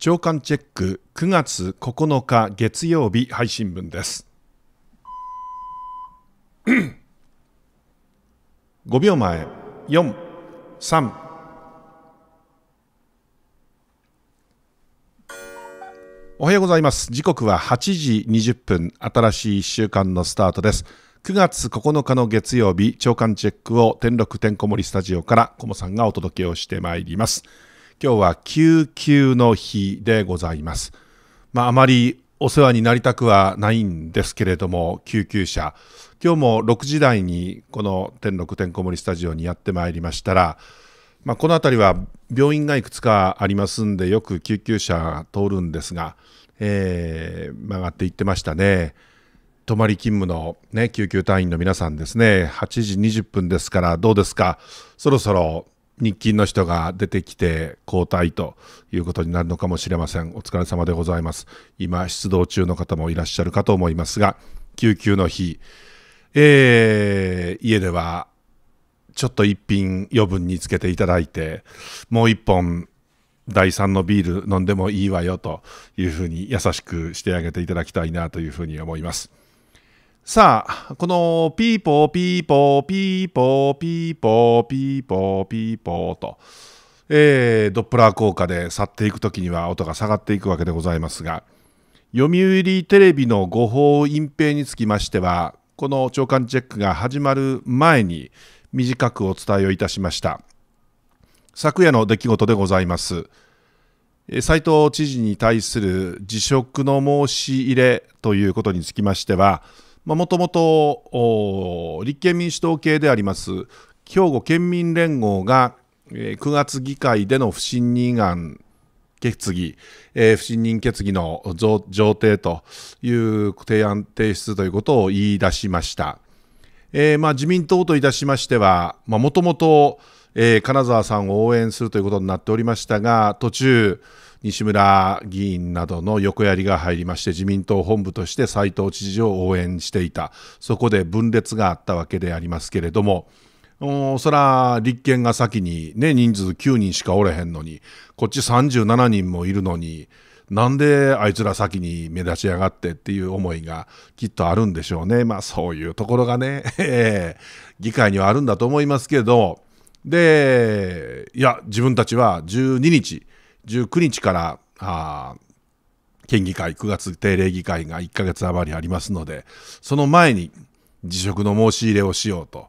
長官チェック9月9日月曜日配信分です5 秒前43おはようございます時刻は8時20分新しい1週間のスタートです9月9日の月曜日長官チェックを天禄天ん森スタジオからコモさんがお届けをしてまいります今日は救急の日でございます。まあ、あまりお世話になりたくはないんですけれども、救急車。今日も6時台にこの天禄てんこ盛りスタジオにやってまいりましたら、まあ、この辺りは病院がいくつかありますんで、よく救急車が通るんですが、えー、曲がっていってましたね。泊まり勤務の、ね、救急隊員の皆さんですね、8時20分ですから、どうですか、そろそろ日勤の人が出てきて交代ということになるのかもしれません。お疲れ様でございます。今、出動中の方もいらっしゃるかと思いますが、救急の日、えー、家ではちょっと一品余分につけていただいて、もう一本第3のビール飲んでもいいわよというふうに優しくしてあげていただきたいなというふうに思います。さあ、このピーポーピーポーピーポーピーポーピーポーピーポーと、えー、ドップラー効果で去っていくときには音が下がっていくわけでございますが、読売テレビの誤報隠蔽につきましては、この長官チェックが始まる前に短くお伝えをいたしました。昨夜の出来事でございます。斉藤知事に対する辞職の申し入れということにつきましては、もともと立憲民主党系であります兵庫県民連合が、9月議会での不信任案決議、えー、不信任決議の上程という提案提出ということを言い出しました。えーまあ、自民党といたしましては、もともと金沢さんを応援するということになっておりましたが、途中、西村議員などの横やりが入りまして自民党本部として斉藤知事を応援していたそこで分裂があったわけでありますけれどもそら立憲が先にね人数9人しかおれへんのにこっち37人もいるのになんであいつら先に目立ち上がってっていう思いがきっとあるんでしょうね。まあそういうところがね、議会にはあるんだと思いますけど、で、いや、自分たちは12日、19日からあ県議会9月定例議会が1ヶ月余りありますのでその前に辞職の申し入れをしようと。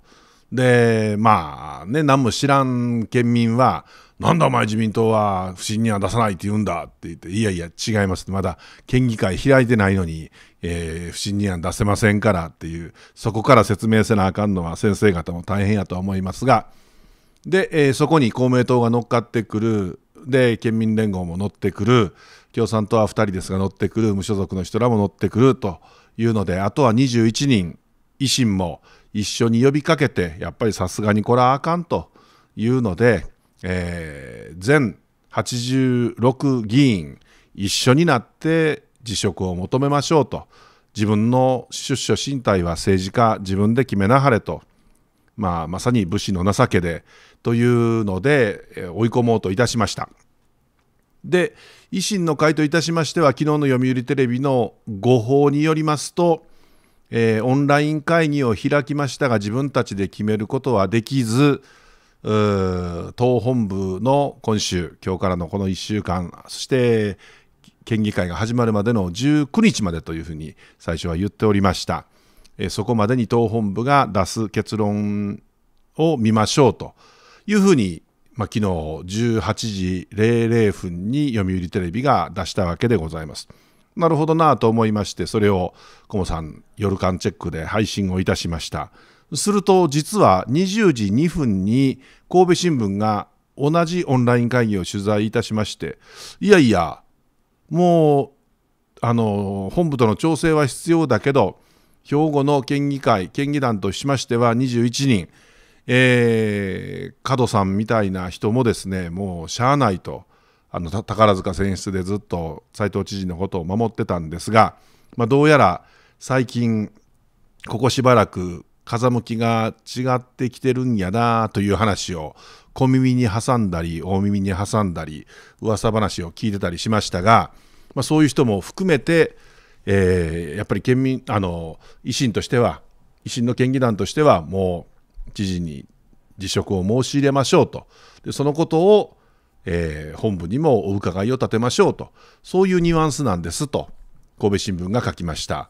でまあね何も知らん県民は「なんだお前自民党は不信には出さないって言うんだ」って言って「いやいや違います」まだ県議会開いてないのに、えー、不信には出せませんからっていうそこから説明せなあかんのは先生方も大変やと思いますがで、えー、そこに公明党が乗っかってくるで県民連合も乗ってくる共産党は2人ですが乗ってくる無所属の人らも乗ってくるというのであとは21人維新も一緒に呼びかけてやっぱりさすがにこれはあかんというので、えー、全86議員一緒になって辞職を求めましょうと自分の出所進退は政治家自分で決めなはれと、まあ、まさに武士の情けでというので追い込もうといたしました。で維新の会といたしましては昨日の読売テレビの誤報によりますと、えー、オンライン会議を開きましたが自分たちで決めることはできず党本部の今週今日からのこの1週間そして県議会が始まるまでの19日までというふうに最初は言っておりました、えー、そこまでに党本部が出す結論を見ましょうと。いうふうに、まあ、昨日18時00分に読売テレビが出したわけでございます。なるほどなと思いまして、それを、コモさん、夜間チェックで配信をいたしました。すると、実は20時2分に神戸新聞が同じオンライン会議を取材いたしまして、いやいや、もう、あの、本部との調整は必要だけど、兵庫の県議会、県議団としましては21人、えー、藤さんみたいな人もですねもうしゃあないとあの宝塚選出でずっと斎藤知事のことを守ってたんですが、まあ、どうやら最近ここしばらく風向きが違ってきてるんやなという話を小耳に挟んだり大耳に挟んだり噂話を聞いてたりしましたが、まあ、そういう人も含めて、えー、やっぱり県民あの維新としては維新の県議団としてはもう知事に辞職を申し入れましょうとでそのことを、えー、本部にもお伺いを立てましょうとそういうニュアンスなんですと神戸新聞が書きました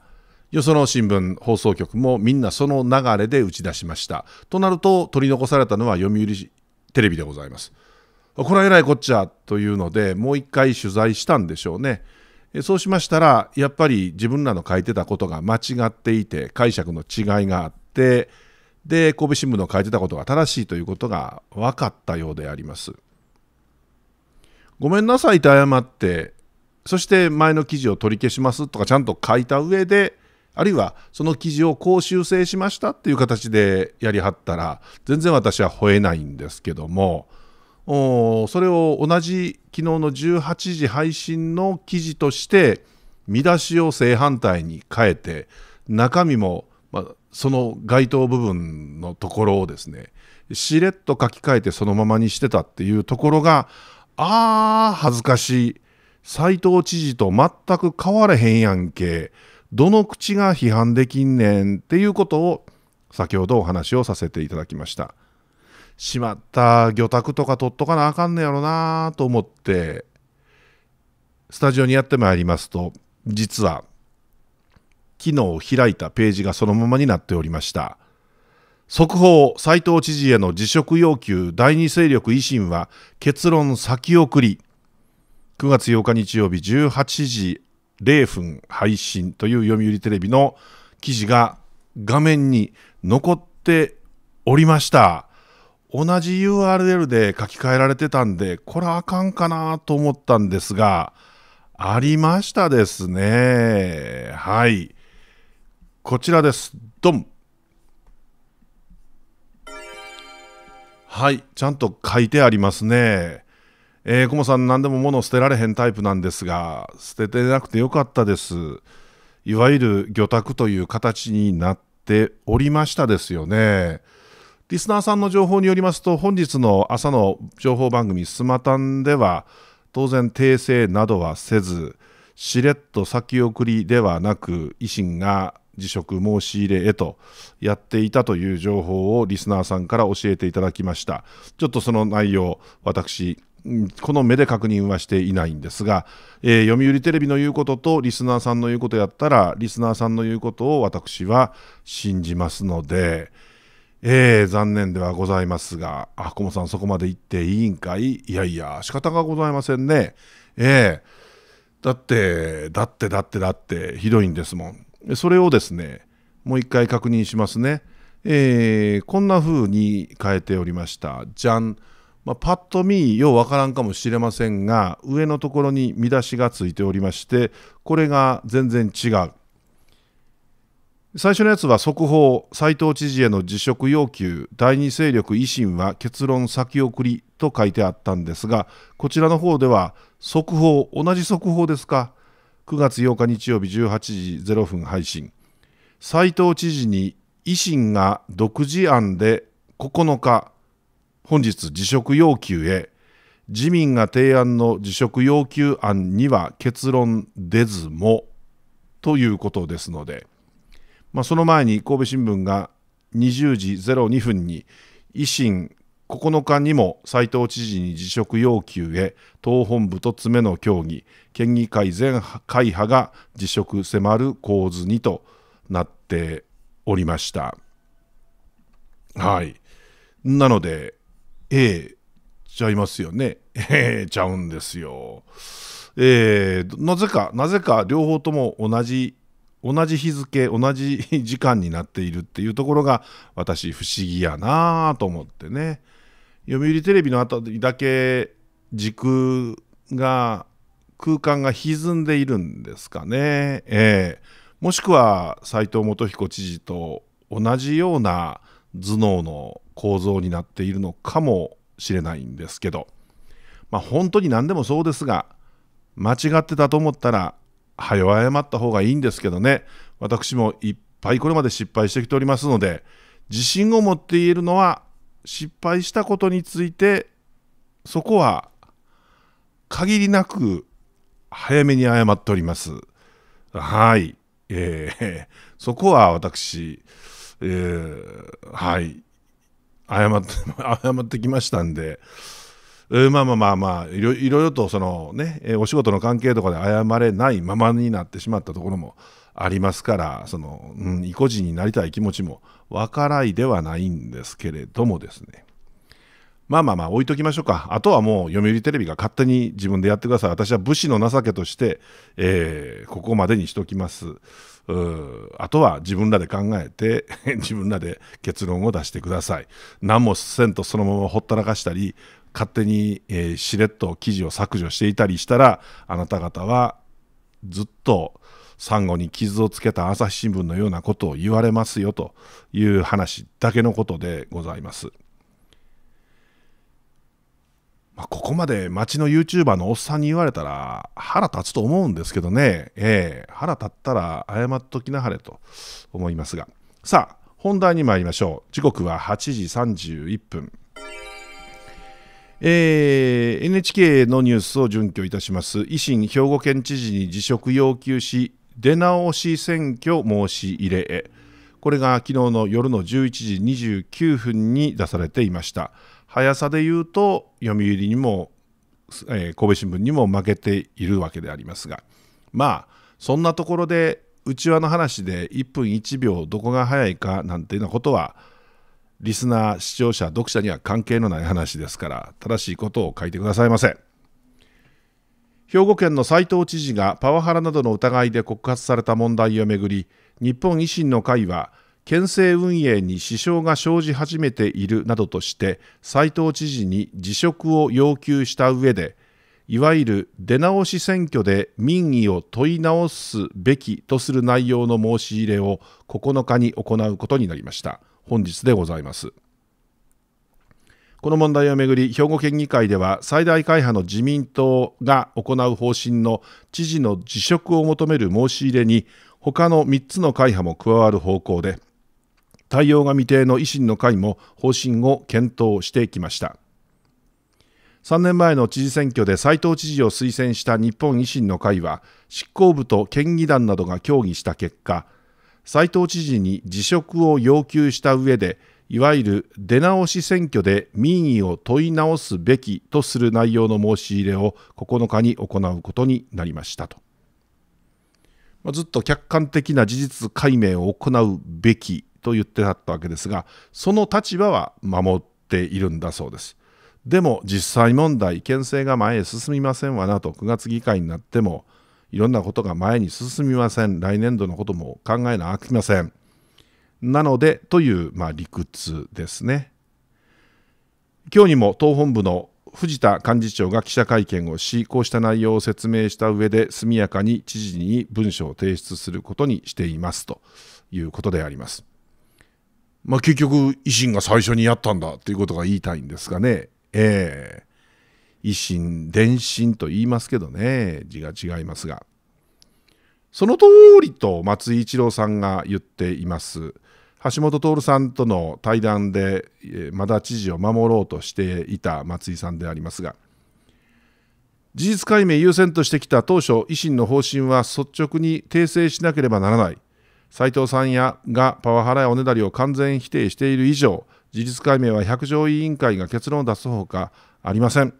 よその新聞放送局もみんなその流れで打ち出しましたとなると取り残されたのは読売テレビでございますこれはえらいこっちゃというのでもう一回取材したんでしょうねそうしましたらやっぱり自分らの書いてたことが間違っていて解釈の違いがあってで神戸新聞の書いてたことが正しいということが分かったようであります。ごめんなさいと謝ってそして前の記事を取り消しますとかちゃんと書いた上であるいはその記事をこう修正しましたっていう形でやりはったら全然私は吠えないんですけどもそれを同じ昨日の18時配信の記事として見出しを正反対に変えて中身も、まあ、その該当部分のところをですねしれっと書き換えてそのままにしてたっていうところがあー恥ずかしい斎藤知事と全く変われへんやんけどの口が批判できんねんっていうことを先ほどお話をさせていただきましたしまった魚拓とか取っとかなあかんねやろなと思ってスタジオにやってまいりますと実は機能を開いたページがそのままになっておりました。速報、斉藤知事への辞職要求第二勢力維新は結論先送り。9月8日日曜日18時0分配信という読売テレビの記事が画面に残っておりました。同じ URL で書き換えられてたんで、これあかんかなと思ったんですが、ありましたですね。はい。こちらです。ドンはい、ちゃんと書いてありますね。えー、コモさん、何でも物を捨てられへんタイプなんですが、捨ててなくてよかったです。いわゆる魚拓という形になっておりましたですよね。リスナーさんの情報によりますと、本日の朝の情報番組、スマタンでは、当然訂正などはせず、しれっと先送りではなく、維新が辞職申し入れへとやっていたという情報をリスナーさんから教えていただきましたちょっとその内容私この目で確認はしていないんですが、えー、読売テレビの言うこととリスナーさんの言うことやったらリスナーさんの言うことを私は信じますので、えー、残念ではございますがあこモさんそこまで言っていいんかいいやいや仕方がございませんねええー、だってだってだってだってひどいんですもんそれをですね、もう一回確認しますね。えー、こんな風に変えておりました。じゃん。まあ、パッと見、ようわからんかもしれませんが、上のところに見出しがついておりまして、これが全然違う。最初のやつは速報、斎藤知事への辞職要求、第二勢力維新は結論先送りと書いてあったんですが、こちらの方では、速報、同じ速報ですか、9月8日日曜日18時0分配信斉藤知事に維新が独自案で9日本日辞職要求へ自民が提案の辞職要求案には結論出ずもということですので、まあ、その前に神戸新聞が20時02分に維新9日にも斉藤知事に辞職要求へ党本部と詰めの協議県議会全会派が辞職迫る構図にとなっておりました。はい、なので、ええちゃいますよね。ええちゃうんですよ。えー、なぜか、なぜか両方とも同じ、同じ日付、同じ時間になっているっていうところが、私、不思議やなと思ってね。読売テレビのあたりだけ軸が空間が歪んでいるんですかね、えー、もしくは斎藤元彦知事と同じような頭脳の構造になっているのかもしれないんですけど、まあ、本当に何でもそうですが間違ってたと思ったら早謝った方がいいんですけどね私もいっぱいこれまで失敗してきておりますので自信を持って言えるのは失敗したことについてそこは限りなく早めに謝っております。はい。えー、そこは私、えー、はい。謝って、謝ってきましたんで、えー、まあまあまあまあ、いろいろとそのね、お仕事の関係とかで謝れないままになってしまったところもありますからその、うん、意固地になりたい気持ちもわからいではないんですけれどもですねまあまあまあ置いときましょうかあとはもう読売テレビが勝手に自分でやってください私は武士の情けとして、えー、ここまでにしときますあとは自分らで考えて 自分らで結論を出してください何もせんとそのままほったらかしたり勝手に、えー、しれっと記事を削除していたりしたらあなた方はずっとサンゴに傷をつけた朝日新聞のようなことを言われますよという話だけのことでございます。まあ、ここまで町の YouTuber のおっさんに言われたら腹立つと思うんですけどね、えー、腹立ったら謝っときなはれと思いますがさあ本題に参りましょう時刻は8時31分。えー、NHK のニュースを準拠いたします維新兵庫県知事に辞職要求し出直し選挙申し入れへこれが昨日の夜の11時29分に出されていました速さで言うと読売にも、えー、神戸新聞にも負けているわけでありますがまあそんなところで内輪の話で1分1秒どこが早いかなんていうようなことはリスナー視聴者読者には関係のない話ですから正しいことを書いてくださいませ。兵庫県の斉藤知事がパワハラなどの疑いで告発された問題をめぐり日本維新の会は県政運営に支障が生じ始めているなどとして斉藤知事に辞職を要求した上でいわゆる出直し選挙で民意を問い直すべきとする内容の申し入れを9日に行うことになりました。本日でございます。この問題をめぐり兵庫県議会では最大会派の自民党が行う方針の知事の辞職を求める申し入れに他の3つの会派も加わる方向で対応が未定の維新の会も方針を検討してきました3年前の知事選挙で斉藤知事を推薦した日本維新の会は執行部と県議団などが協議した結果斉藤知事に辞職を要求した上でいわゆる出直し選挙で民意を問い直すべきとする内容の申し入れを9日に行うことになりましたと。まずっと客観的な事実解明を行うべきと言ってあったわけですが、その立場は守っているんだそうです。でも実際問題、県政が前へ進みませんわなと9月議会になっても、いろんなことが前に進みません。来年度のことも考えなあきません。なのでという、まあ、理屈ですね。今日にも党本部の藤田幹事長が記者会見をし、こうした内容を説明した上で、速やかに知事に文書を提出することにしていますということであります。まあ、結局、維新が最初にやったんだということが言いたいんですがね、えー、維新、伝心と言いますけどね、字が違いますが。その通りと松井一郎さんが言っています。橋本徹さんとの対談で、まだ知事を守ろうとしていた松井さんでありますが、事実解明優先としてきた当初、維新の方針は率直に訂正しなければならない。斉藤さんやがパワハラやおねだりを完全否定している以上、事実解明は百条委員会が結論を出すほかありません。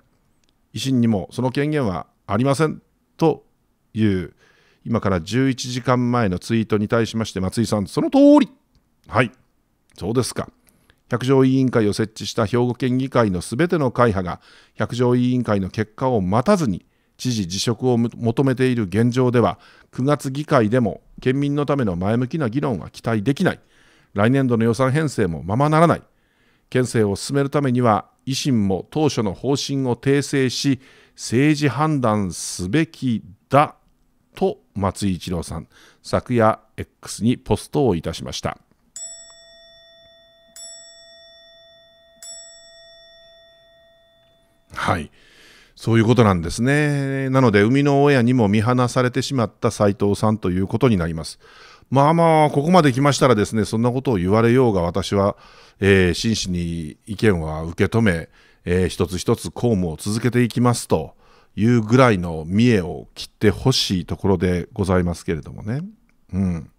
維新にもその権限はありませんという、今から11時間前のツイートに対しまして、松井さん、その通りはいそうですか百条委員会を設置した兵庫県議会のすべての会派が百条委員会の結果を待たずに知事辞職を求めている現状では9月議会でも県民のための前向きな議論は期待できない来年度の予算編成もままならない県政を進めるためには維新も当初の方針を訂正し政治判断すべきだと松井一郎さん昨夜 X にポストをいたしました。はい。そういうことなんですね。なので、生みの親にも見放されてしまった斎藤さんということになります。まあまあ、ここまで来ましたらですね、そんなことを言われようが、私は、えー、真摯に意見は受け止め、えー、一つ一つ公務を続けていきますというぐらいの見栄を切ってほしいところでございますけれどもね。うん。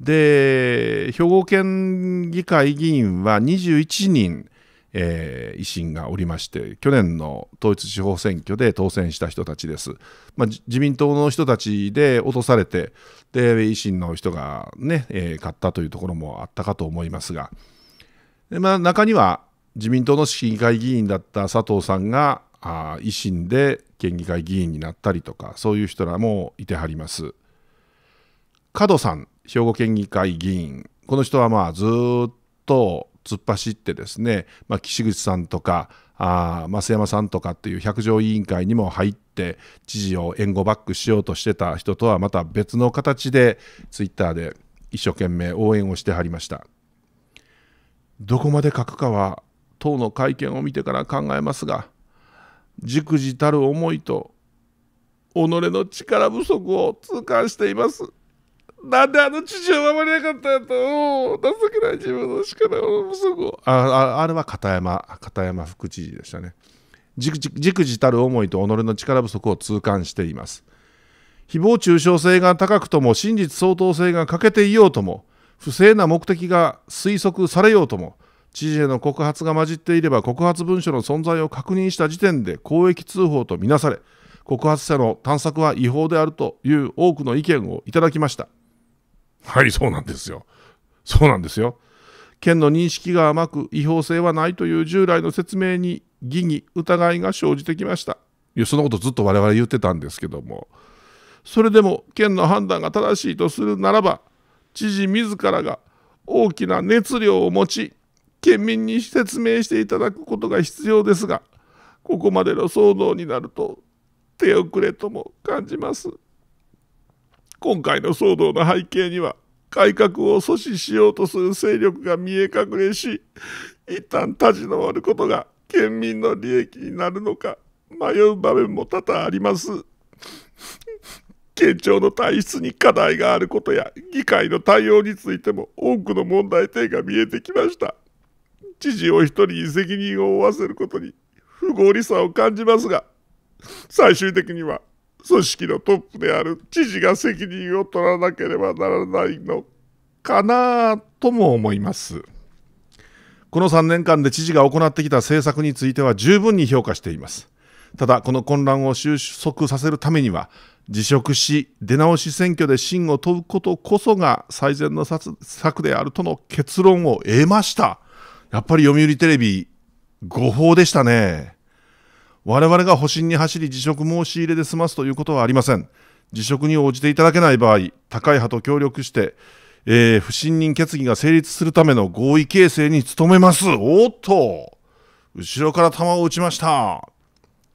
で、兵庫県議会議員は21人、えー、維新がおりまして去年の統一地方選挙で当選した人たちです、まあ、自民党の人たちで落とされてで維新の人がね、えー、勝ったというところもあったかと思いますがで、まあ、中には自民党の市議会議員だった佐藤さんがあ維新で県議会議員になったりとかそういう人らもいてはります門さん兵庫県議会議員この人はまあずっと突っ走ってですね、まあ、岸口さんとかあ増山さんとかっていう百条委員会にも入って知事を援護バックしようとしてた人とはまた別の形でツイッターで一生懸命応援をしてはりましたどこまで書くかは党の会見を見てから考えますが忸怩たる思いと己の力不足を痛感しています。なんであの父を守れなかったんだと、情けない自分の力を不足あああれは片山、片山副知事でしたね。じくじくじたる思いと己の力不足を痛感しています。誹謗中傷性が高くとも、真実相当性が欠けていようとも、不正な目的が推測されようとも、知事への告発が混じっていれば、告発文書の存在を確認した時点で公益通報とみなされ、告発者の探索は違法であるという多くの意見をいただきました。はい、そうなんですよ。そうなんですよ。県の認識が甘く、違法性はないという従来の説明に疑義、疑いが生じてきました。いや、そのことずっと我々言ってたんですけども、それでも県の判断が正しいとするならば、知事自らが大きな熱量を持ち、県民に説明していただくことが必要ですが、ここまでの騒動になると手遅れとも感じます。今回の騒動の背景には、改革を阻止しようとする勢力が見え隠れし、一旦立ち直ることが県民の利益になるのか迷う場面も多々あります。県庁の体質に課題があることや議会の対応についても多くの問題点が見えてきました。知事を一人に責任を負わせることに不合理さを感じますが、最終的には組織のトップである知事が責任を取らなければならないのかなとも思います。この3年間で知事が行ってきた政策については十分に評価しています。ただ、この混乱を収束させるためには、辞職し、出直し選挙で真を問うことこそが最善の策であるとの結論を得ました。やっぱり読売テレビ、誤報でしたね。我々が保身に走り辞職申し入れで済ますということはありません。辞職に応じていただけない場合、高い派と協力して、えー、不信任決議が成立するための合意形成に努めます。おっと後ろから球を打ちました。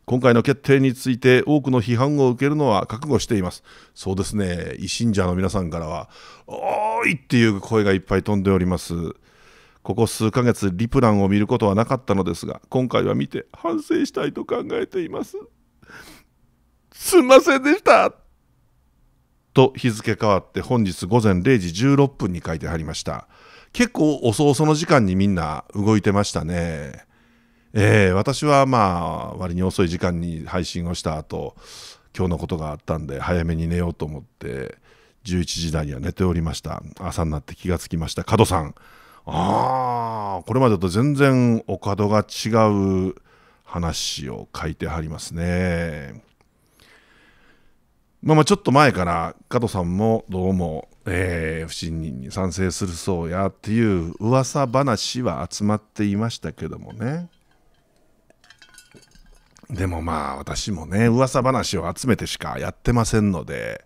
今回の決定について多くの批判を受けるのは覚悟しています。そうですね、維新者の皆さんからは、おーいっていう声がいっぱい飛んでおります。ここ数ヶ月リプランを見ることはなかったのですが今回は見て反省したいと考えていますすんませんでしたと日付変わって本日午前0時16分に書いてありました結構遅々の時間にみんな動いてましたねええー、私はまあ割に遅い時間に配信をした後今日のことがあったんで早めに寝ようと思って11時台には寝ておりました朝になって気がつきました加藤さんああこれまでと全然お門が違う話を書いてはりますね。まあまあちょっと前から加藤さんもどうも、えー、不信任に賛成するそうやっていう噂話は集まっていましたけどもね。でもまあ私もね噂話を集めてしかやってませんので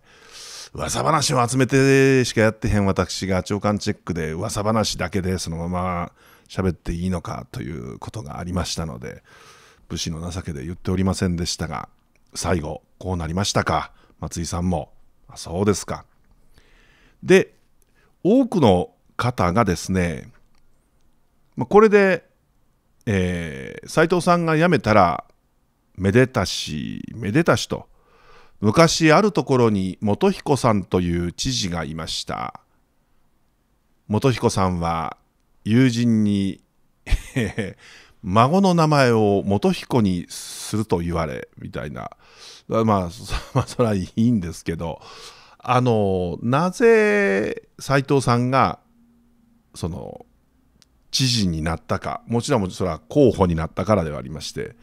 噂話を集めてしかやってへん私が長官チェックで噂話だけでそのまま喋っていいのかということがありましたので武士の情けで言っておりませんでしたが最後こうなりましたか松井さんもあそうですかで多くの方がですねこれで、えー、藤さんが辞めたらめでたしめでたしと昔あるところに元彦さんという知事がいました元彦さんは友人に孫の名前を元彦にすると言われみたいな、まあ、まあそれはいいんですけどあのなぜ斎藤さんがその知事になったかもちろんそれは候補になったからではありまして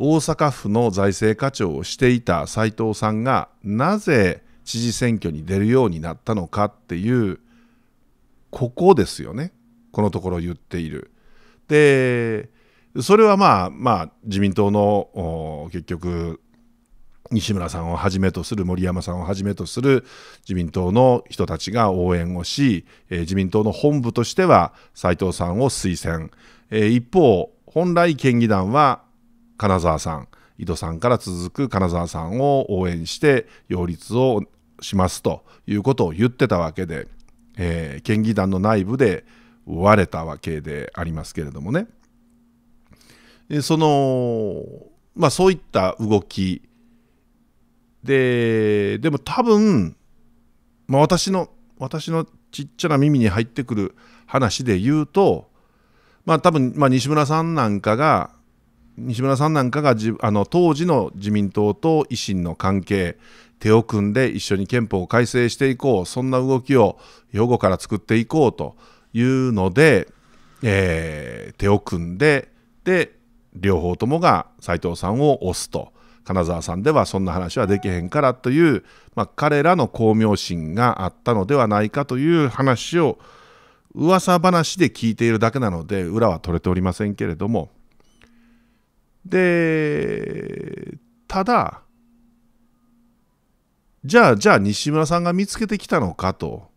大阪府の財政課長をしていた斉藤さんがなぜ知事選挙に出るようになったのかっていうここですよねこのところ言っている。でそれはまあまあ自民党の結局西村さんをはじめとする森山さんをはじめとする自民党の人たちが応援をし、えー、自民党の本部としては斉藤さんを推薦、えー、一方本来県議団は金沢さん井戸さんから続く金沢さんを応援して擁立をしますということを言ってたわけで、えー、県議団の内部で割れたわけでありますけれどもねそのまあそういった動きででも多分、まあ、私の私のちっちゃな耳に入ってくる話で言うとまあ多分、まあ、西村さんなんかが西村さんなんかがあの当時の自民党と維新の関係手を組んで一緒に憲法を改正していこうそんな動きを兵庫から作っていこうというので、えー、手を組んでで両方ともが斎藤さんを推すと金沢さんではそんな話はできへんからという、まあ、彼らの巧妙心があったのではないかという話を噂話で聞いているだけなので裏は取れておりませんけれどもで、ただ、じゃあ、じゃあ西村さんが見つけてきたのかと、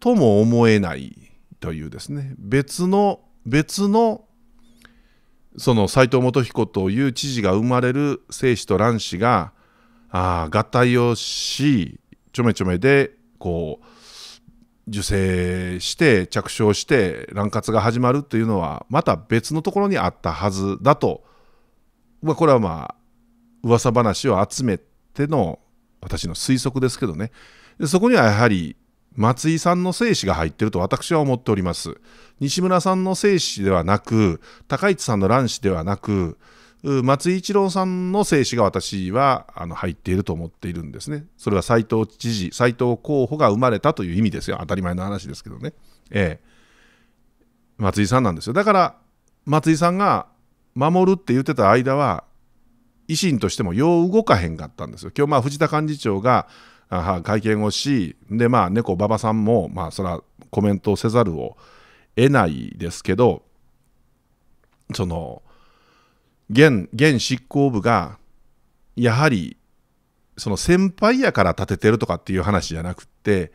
とも思えないというですね、別の、別の、その斎藤元彦という知事が生まれる精子と卵子が、あ合体をし、ちょめちょめで、こう、受精して着床して卵活が始まるというのはまた別のところにあったはずだと、まあ、これはまあ噂話を集めての私の推測ですけどねでそこにはやはり松井さんの精子が入ってると私は思っております西村さんの精子ではなく高市さんの卵子ではなく松井一郎さんの精子が私はあの入っていると思っているんですね。それは斎藤知事、斎藤候補が生まれたという意味ですよ。当たり前の話ですけどね。ええ。松井さんなんですよ。だから、松井さんが守るって言ってた間は、維新としてもよう動かへんかったんですよ。今日、まあ、藤田幹事長が会見をし、で、まあ、猫馬場さんも、まあ、そはコメントをせざるを得ないですけど、その、現現執行部がやはりその先輩やから立ててるとかっていう話じゃなくって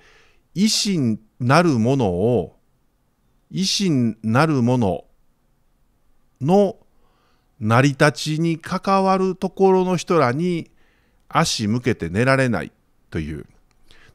維新なるものを維新なるものの成り立ちに関わるところの人らに足向けて寝られないという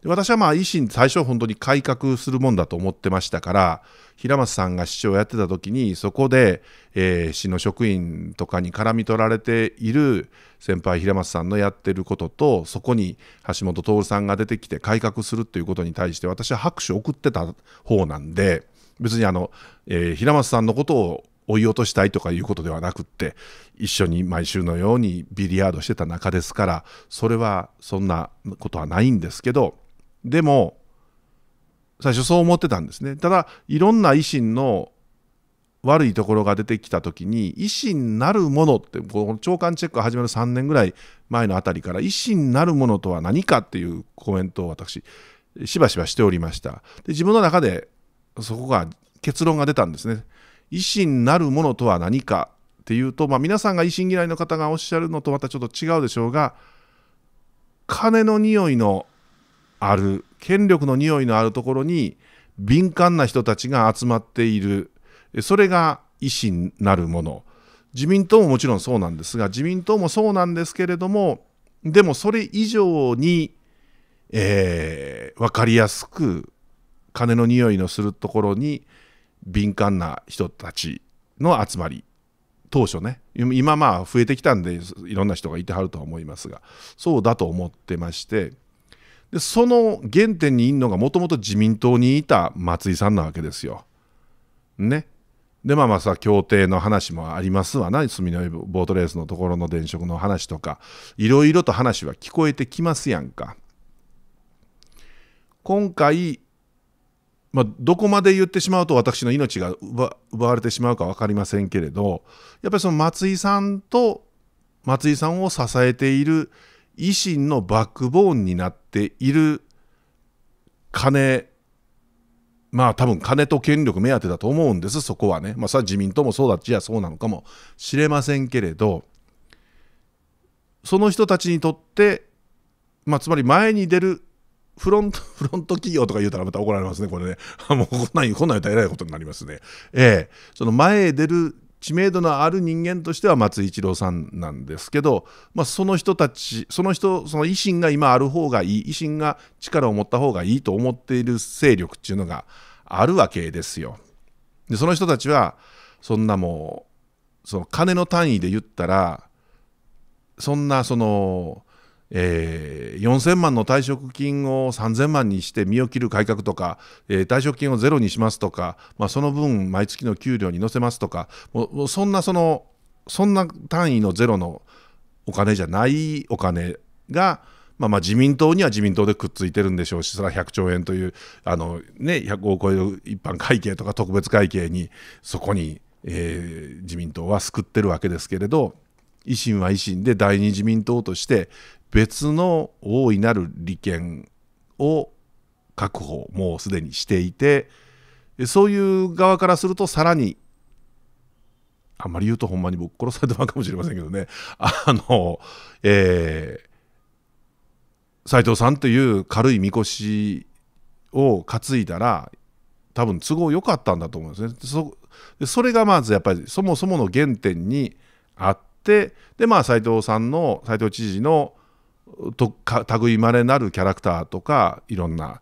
で私はまあ維新最初本当に改革するもんだと思ってましたから平松さんが市長をやってた時にそこで、えー、市の職員とかに絡み取られている先輩平松さんのやってることとそこに橋本徹さんが出てきて改革するっていうことに対して私は拍手を送ってた方なんで別にあの、えー、平松さんのことを追い落としたいとかいうことではなくって一緒に毎週のようにビリヤードしてた仲ですからそれはそんなことはないんですけどでも最初そう思ってたんですねただいろんな維新の悪いところが出てきた時に維新なるものってこの長官チェックが始まる3年ぐらい前のあたりから維新なるものとは何かっていうコメントを私しばしばしておりましたで自分の中でそこが結論が出たんですね維新なるものとは何かっていうと、まあ、皆さんが維新嫌いの方がおっしゃるのとまたちょっと違うでしょうが金の匂いのある権力の匂いのあるところに敏感な人たちが集まっているそれが維新なるもの自民党ももちろんそうなんですが自民党もそうなんですけれどもでもそれ以上に、えー、分かりやすく金の匂いのするところに敏感な人たちの集まり当初ね今まあ増えてきたんでいろんな人がいてはるとは思いますがそうだと思ってまして。でその原点にいるのがもともと自民党にいた松井さんなわけですよ。ね。でまあまあさ協定の話もありますわな住のボートレースのところの電飾の話とかいろいろと話は聞こえてきますやんか。今回、まあ、どこまで言ってしまうと私の命が奪われてしまうか分かりませんけれどやっぱりその松井さんと松井さんを支えている維新のバックボーンになっている金まあ多分金と権力目当てだと思うんですそこはねまあさ自民党もそうだっちやそうなのかもしれませんけれどその人たちにとってまあつまり前に出るフロント、フロント企業とか言うたらまた怒られますね、これね。もうこんなん、な言ったらえらいことになりますね。ええその前へ出る知名度のある人間としては松井一郎さんなんですけど、まあ、その人たちその人その維新が今ある方がいい維新が力を持った方がいいと思っている勢力っていうのがあるわけですよ。でその人たちはそんなもうその金の単位で言ったらそんなそのえー、4000万の退職金を3000万にして身を切る改革とか、えー、退職金をゼロにしますとか、まあ、その分毎月の給料に乗せますとかもうそんなそのそんな単位のゼロのお金じゃないお金が、まあ、まあ自民党には自民党でくっついてるんでしょうしそれは100兆円というあの、ね、100億を超える一般会計とか特別会計にそこに、えー、自民党は救ってるわけですけれど。維新は維新で第二自民党として別の大いなる利権を確保もうすでにしていてそういう側からするとさらにあんまり言うとほんまに僕殺されたまかもしれませんけどねあのえー、斉藤さんという軽いみこしを担いだら多分都合良かったんだと思うんですね。そそれがまずやっぱりそもそもの原点にあっってでまあ斎藤さんの斎藤知事のとか類まれなるキャラクターとかいろんな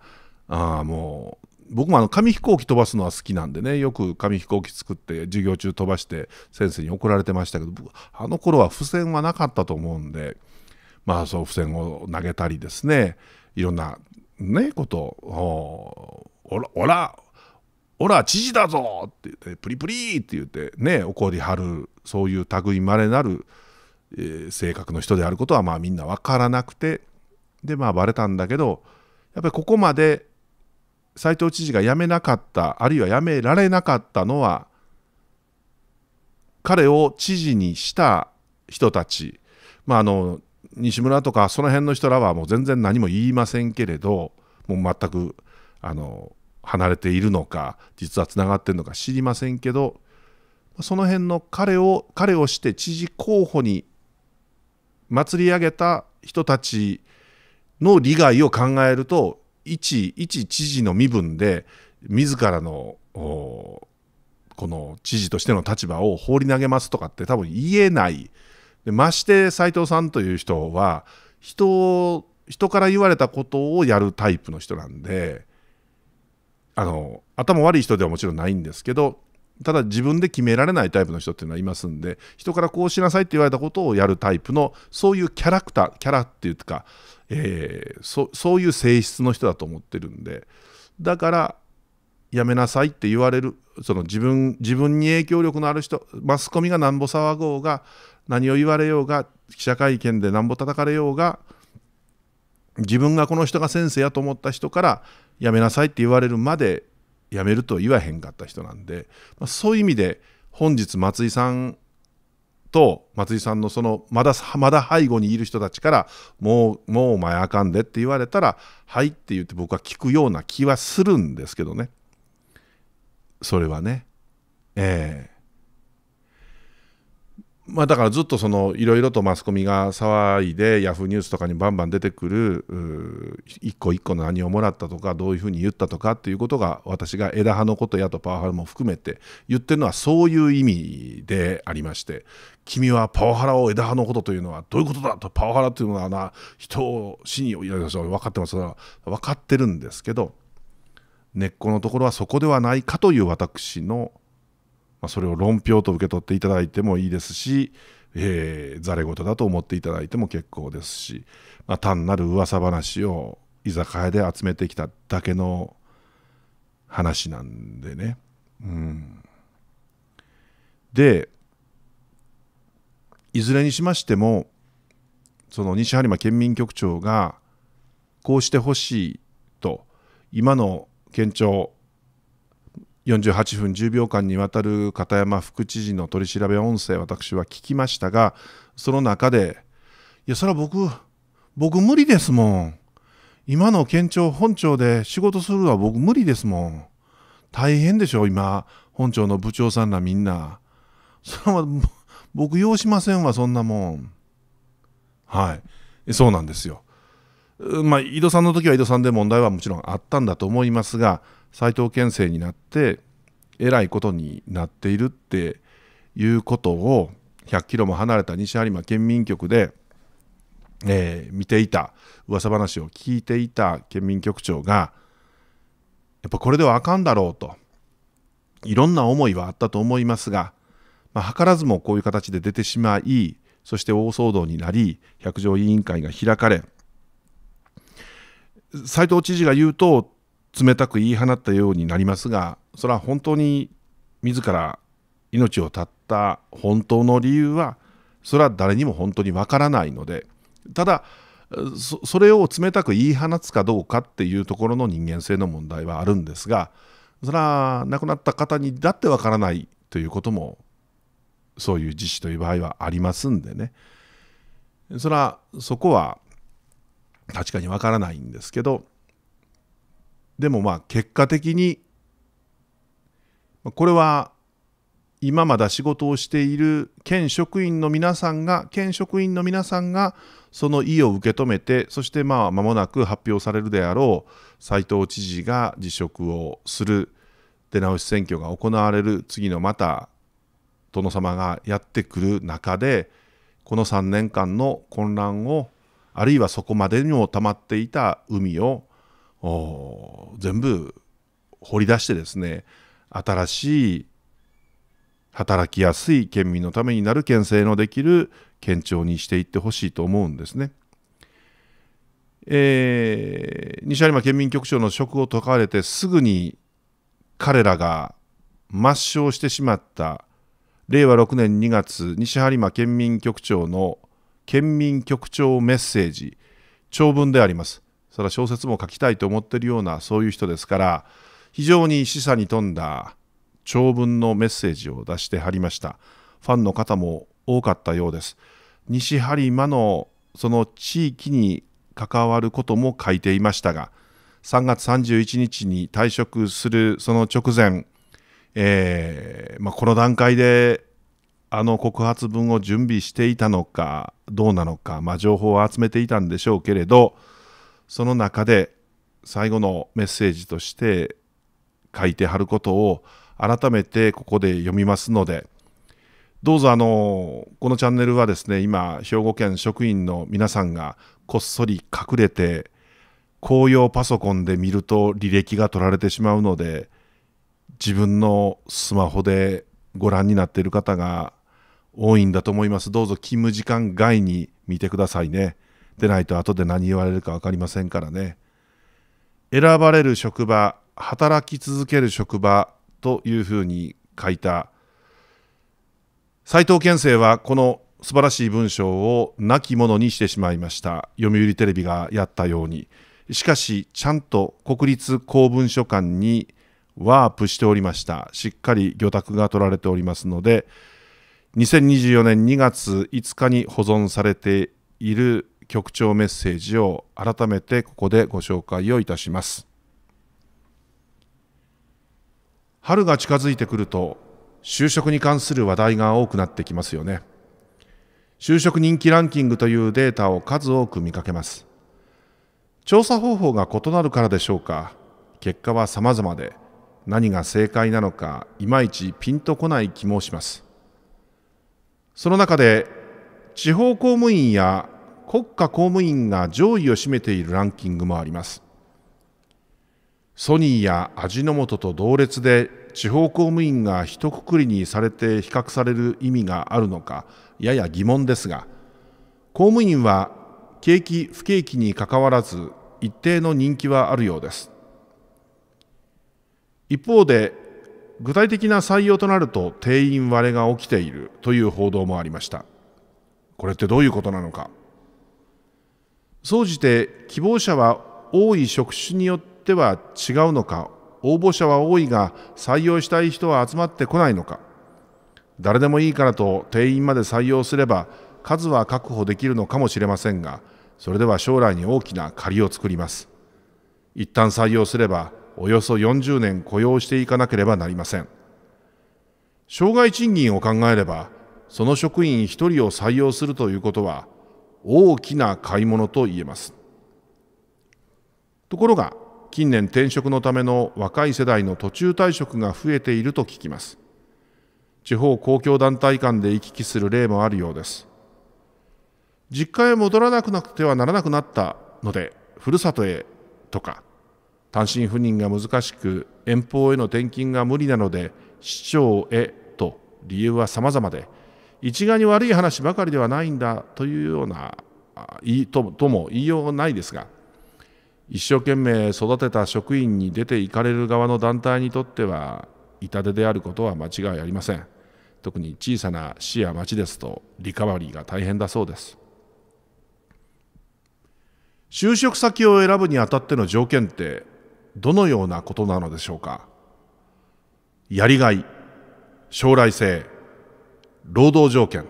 あもう僕もあの紙飛行機飛ばすのは好きなんでねよく紙飛行機作って授業中飛ばして先生に怒られてましたけどあの頃は付箋はなかったと思うんでまあそう付箋を投げたりですねいろんなねことを「おらおらオら知事だぞ!」って言って「プリプリ!」って言ってね怒りはるそういう類まれなる、えー、性格の人であることはまあみんな分からなくてでまあバレたんだけどやっぱりここまで斎藤知事が辞めなかったあるいは辞められなかったのは彼を知事にした人たちまああの西村とかその辺の人らはもう全然何も言いませんけれどもう全くあの離れているのか実はつながっているのか知りませんけどその辺の彼を彼をして知事候補に祭り上げた人たちの利害を考えると一一知事の身分で自らのこの知事としての立場を放り投げますとかって多分言えないまして斎藤さんという人は人人から言われたことをやるタイプの人なんで。あの頭悪い人ではもちろんないんですけどただ自分で決められないタイプの人っていうのはいますんで人からこうしなさいって言われたことをやるタイプのそういうキャラクターキャラっていうか、えー、そそういう性質の人だと思ってるんでだからやめなさいって言われるその自分自分に影響力のある人マスコミがなんぼ騒ごうが何を言われようが記者会見でなんぼ叩かれようが自分がこの人が先生やと思った人からやめなさいって言われるまでやめると言わへんかった人なんで、まあ、そういう意味で本日松井さんと松井さんのそのまだまだ背後にいる人たちからもうもうお前あかんでって言われたらはいって言って僕は聞くような気はするんですけどねそれはねええーまあ、だからずっとそのいろいろとマスコミが騒いでヤフーニュースとかにバンバン出てくる一個一個の何をもらったとかどういうふうに言ったとかっていうことが私が枝葉のことやとパワハラも含めて言ってるのはそういう意味でありまして君はパワハラを枝葉のことというのはどういうことだとパワハラというのはな人を死に分かってます分かってるんですけど根っこのところはそこではないかという私のまあ、それを論評と受け取っていただいてもいいですし、えー、ざれ言だと思っていただいても結構ですし、まあ、単なる噂話を居酒屋で集めてきただけの話なんでね。うん、でいずれにしましてもその西播磨県民局長がこうしてほしいと今の県庁48分10秒間にわたる片山副知事の取り調べ音声私は聞きましたがその中でいやそれは僕僕無理ですもん今の県庁本庁で仕事するのは僕無理ですもん大変でしょ今本庁の部長さんらみんなそれは僕要しませんわそんなもんはいそうなんですよまあ井戸さんの時は井戸さんで問題はもちろんあったんだと思いますが斎藤県政になってえらいことになっているっていうことを100キロも離れた西有馬県民局で、えー、見ていた噂話を聞いていた県民局長がやっぱこれではあかんだろうといろんな思いはあったと思いますが、まあ、図らずもこういう形で出てしまいそして大騒動になり百条委員会が開かれ斎藤知事が言うと冷たく言い放ったようになりますがそれは本当に自ら命を絶った本当の理由はそれは誰にも本当にわからないのでただそれを冷たく言い放つかどうかっていうところの人間性の問題はあるんですがそれは亡くなった方にだってわからないということもそういう自死という場合はありますんでねそれはそこは確かにわからないんですけどでもまあ結果的にこれは今まだ仕事をしている県職員の皆さんが県職員の皆さんがその意を受け止めてそしてまあ間もなく発表されるであろう斉藤知事が辞職をする出直し選挙が行われる次のまた殿様がやってくる中でこの3年間の混乱をあるいはそこまでにも溜まっていた海を全部掘り出してですね新しい働きやすい県民のためになる県政のできる県庁にしていってほしいと思うんですね。えー、西有馬県民局長の職を解かれてすぐに彼らが抹消してしまった令和6年2月西有馬県民局長の県民局長メッセージ長文でありますそれは小説も書きたいと思っているようなそういう人ですから非常に示唆に富んだ長文のメッセージを出してはりましたファンの方も多かったようです西播磨のその地域に関わることも書いていましたが3月31日に退職するその直前、えー、まあ、この段階であの告発文を準備していたのかどうなのか、まあ、情報を集めていたんでしょうけれどその中で最後のメッセージとして書いてはることを改めてここで読みますのでどうぞあのこのチャンネルはですね今兵庫県職員の皆さんがこっそり隠れて紅葉パソコンで見ると履歴が取られてしまうので自分のスマホでご覧になっている方が多いんだと思いますどうぞ勤務時間外に見てくださいね。でないと後で何言われるか分かりませんからね選ばれる職場働き続ける職場というふうに書いた斎藤健生はこの素晴らしい文章を亡き者にしてしまいました読売テレビがやったようにしかしちゃんと国立公文書館にワープしておりましたしっかり魚卓が取られておりますので2024年2月5日に保存されている局長メッセージを改めてここでご紹介をいたします春が近づいてくると就職に関する話題が多くなってきますよね就職人気ランキングというデータを数多く見かけます調査方法が異なるからでしょうか結果は様々で何が正解なのかいまいちピンとこない気もしますその中で地方公務員や国家公務員が上位を占めているランキングもありますソニーや味の素と同列で地方公務員が一括りにされて比較される意味があるのかやや疑問ですが公務員は景気不景気にかかわらず一定の人気はあるようです一方で具体的な採用となると定員割れが起きているという報道もありましたこれってどういうことなのか総じて希望者は多い職種によっては違うのか応募者は多いが採用したい人は集まってこないのか誰でもいいからと定員まで採用すれば数は確保できるのかもしれませんがそれでは将来に大きな借りを作ります一旦採用すればおよそ40年雇用していかなければなりません障害賃金を考えればその職員1人を採用するということは大きな買い物と言えますところが近年転職のための若い世代の途中退職が増えていると聞きます地方公共団体間で行き来する例もあるようです実家へ戻らなくなくてはならなくなったのでふるさとへとか単身赴任が難しく遠方への転勤が無理なので市長へと理由は様々で一概に悪い話ばかりではないんだというようなとも言いようないですが一生懸命育てた職員に出て行かれる側の団体にとっては痛手であることは間違いありません特に小さな市や町ですとリカバリーが大変だそうです就職先を選ぶにあたっての条件ってどのようなことなのでしょうかやりがい将来性労働条件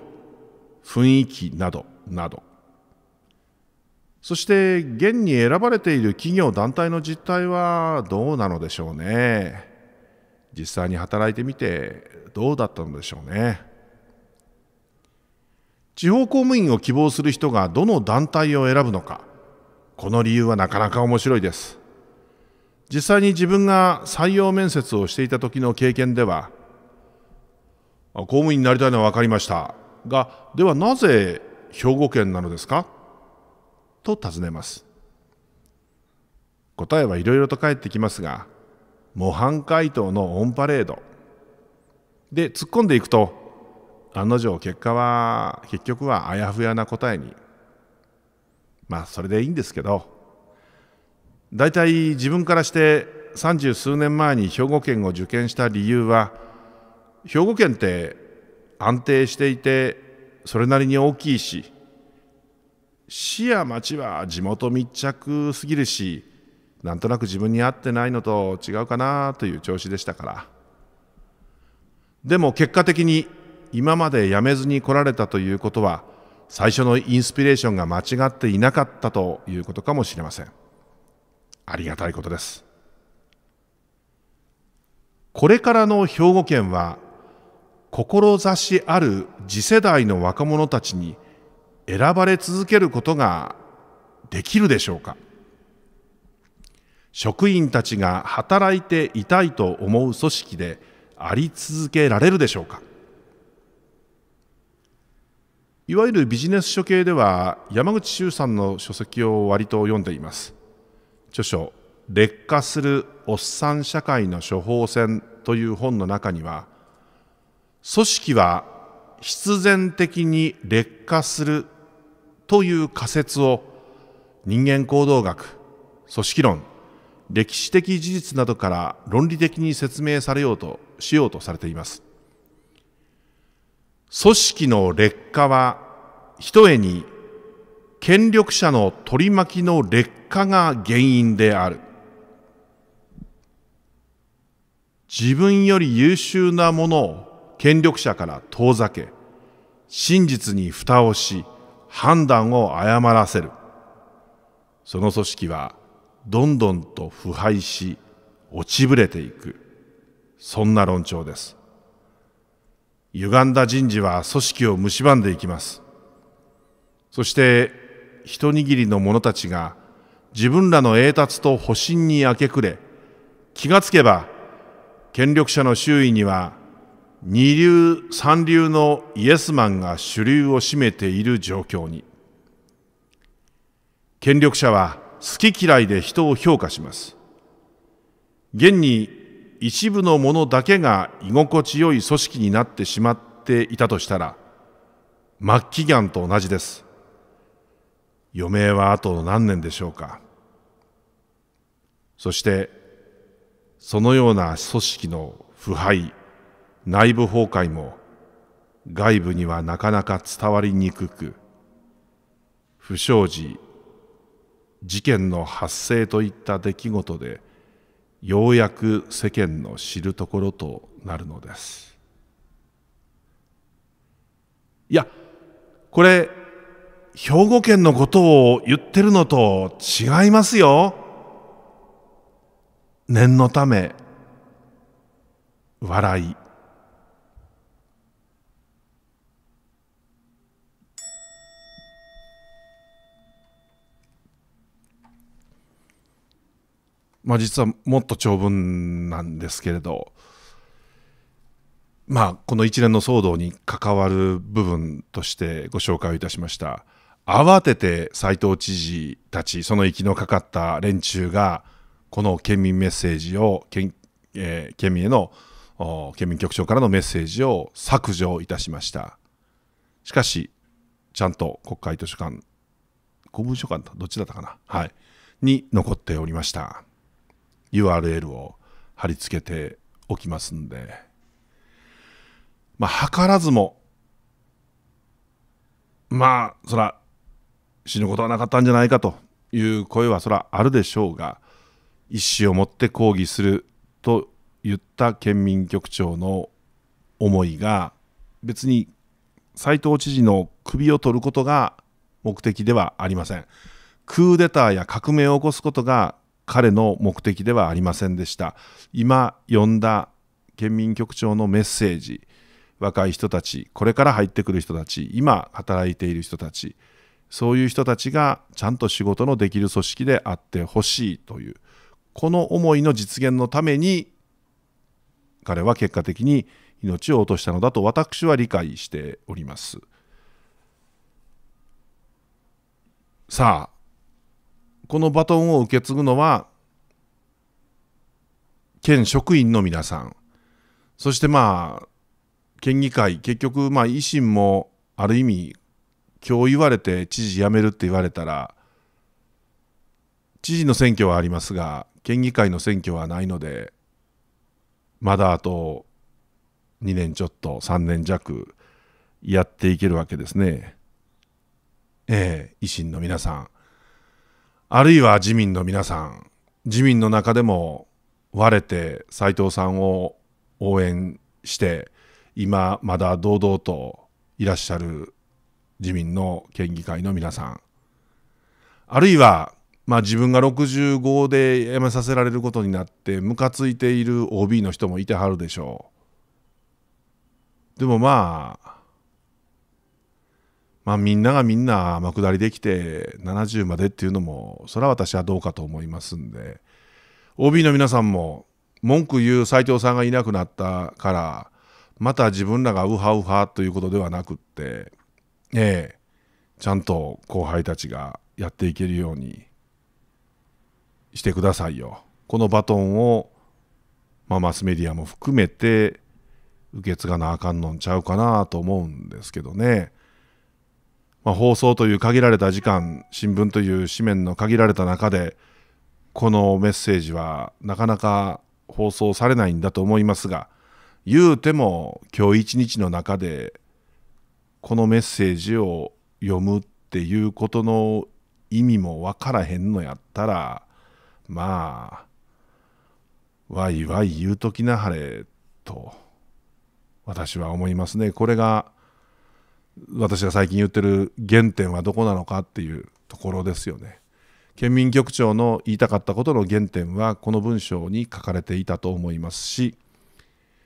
雰囲気などなどそして現に選ばれている企業団体の実態はどうなのでしょうね実際に働いてみてどうだったのでしょうね地方公務員を希望する人がどの団体を選ぶのかこの理由はなかなか面白いです実際に自分が採用面接をしていた時の経験では公務員になりたいのは分かりましたがではなぜ兵庫県なのですかと尋ねます答えはいろいろと返ってきますが模範解答のオンパレードで突っ込んでいくと案の定結果は結局はあやふやな答えにまあそれでいいんですけど大体自分からして三十数年前に兵庫県を受験した理由は兵庫県って安定していてそれなりに大きいし市や町は地元密着すぎるしなんとなく自分に合ってないのと違うかなという調子でしたからでも結果的に今まで辞めずに来られたということは最初のインスピレーションが間違っていなかったということかもしれませんありがたいことですこれからの兵庫県は志ある次世代の若者たちに選ばれ続けることができるでしょうか職員たちが働いていたいと思う組織であり続けられるでしょうかいわゆるビジネス書系では山口周さんの書籍を割と読んでいます著書劣化するおっさん社会の処方箋という本の中には組織は必然的に劣化するという仮説を人間行動学組織論歴史的事実などから論理的に説明されようとしようとされています組織の劣化はひとえに権力者の取り巻きの劣化が原因である自分より優秀なものを権力者から遠ざけ、真実に蓋をし、判断を誤らせる。その組織は、どんどんと腐敗し、落ちぶれていく。そんな論調です。歪んだ人事は組織を蝕んでいきます。そして、一握りの者たちが、自分らの栄達と保身に明け暮れ、気がつけば、権力者の周囲には二流三流のイエスマンが主流を占めている状況に権力者は好き嫌いで人を評価します現に一部の者だけが居心地よい組織になってしまっていたとしたら末期ャンと同じです余命はあと何年でしょうかそしてそのような組織の腐敗内部崩壊も外部にはなかなか伝わりにくく不祥事事件の発生といった出来事でようやく世間の知るところとなるのですいやこれ兵庫県のことを言ってるのと違いますよ念のため笑いまあ、実はもっと長文なんですけれど、まあ、この一連の騒動に関わる部分としてご紹介をいたしました慌てて斎藤知事たちその息のかかった連中がこの県民メッセージを県,、えー、県民への県民局長からのメッセージを削除いたしましたしかしちゃんと国会図書館公文書館どっちだったかなはいに残っておりました。URL を貼り付けておきますんで、まあ、図らずも、まあ、そら、死ぬことはなかったんじゃないかという声はそらあるでしょうが、意思を持って抗議すると言った県民局長の思いが、別に斎藤知事の首を取ることが目的ではありません。クーデターや革命を起こすことが彼の目的ではありませんでした今呼んだ県民局長のメッセージ若い人たちこれから入ってくる人たち今働いている人たちそういう人たちがちゃんと仕事のできる組織であってほしいというこの思いの実現のために彼は結果的に命を落としたのだと私は理解しております。さあこのバトンを受け継ぐのは、県職員の皆さん、そしてまあ、県議会、結局、まあ、維新もある意味、今日言われて知事辞めるって言われたら、知事の選挙はありますが、県議会の選挙はないので、まだあと2年ちょっと、3年弱、やっていけるわけですね。ええ維新の皆さん。あるいは自民の皆さん自民の中でも割れて斎藤さんを応援して今まだ堂々といらっしゃる自民の県議会の皆さんあるいは、まあ、自分が65で辞めさせられることになってムカついている OB の人もいてはるでしょうでもまあまあ、みんながみんな天下りできて70までっていうのもそれは私はどうかと思いますんで OB の皆さんも文句言う斎藤さんがいなくなったからまた自分らがウハウハということではなくって、ええ、ちゃんと後輩たちがやっていけるようにしてくださいよ。このバトンを、まあ、マスメディアも含めて受け継がなあかんのんちゃうかなと思うんですけどね。まあ、放送という限られた時間新聞という紙面の限られた中でこのメッセージはなかなか放送されないんだと思いますが言うても今日一日の中でこのメッセージを読むっていうことの意味も分からへんのやったらまあわいわい言うときなはれと私は思いますね。これが私が最近言ってる原点はどこなのかっていうところですよね。県民局長の言いたかったことの原点はこの文章に書かれていたと思いますし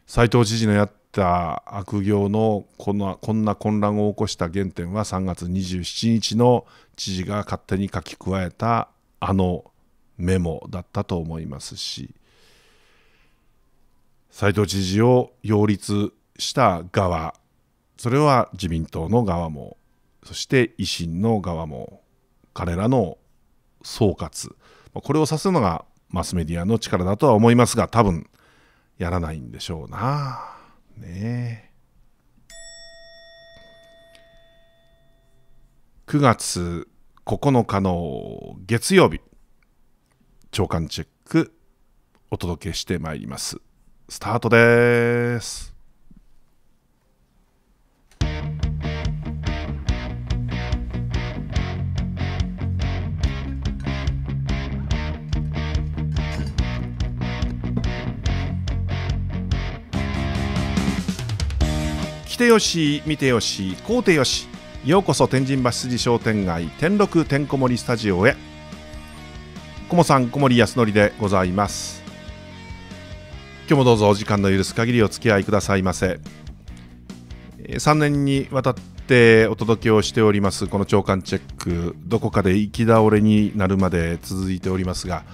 斉藤知事のやった悪行のこんなこんな混乱を起こした原点は3月27日の知事が勝手に書き加えたあのメモだったと思いますし斉藤知事を擁立した側それは自民党の側もそして維新の側も彼らの総括これを指すのがマスメディアの力だとは思いますが多分やらないんでしょうな。ね9月9日の月曜日朝刊チェックお届けしてまいります。スタートです。てよし見てよし買うてよしようこそ天神橋筋商店街天禄てんこ盛りスタジオへこもさんこ小森康則でございます今日もどうぞお時間の許す限りお付き合いくださいませ3年にわたってお届けをしておりますこの長官チェックどこかで行き倒れになるまで続いておりますが、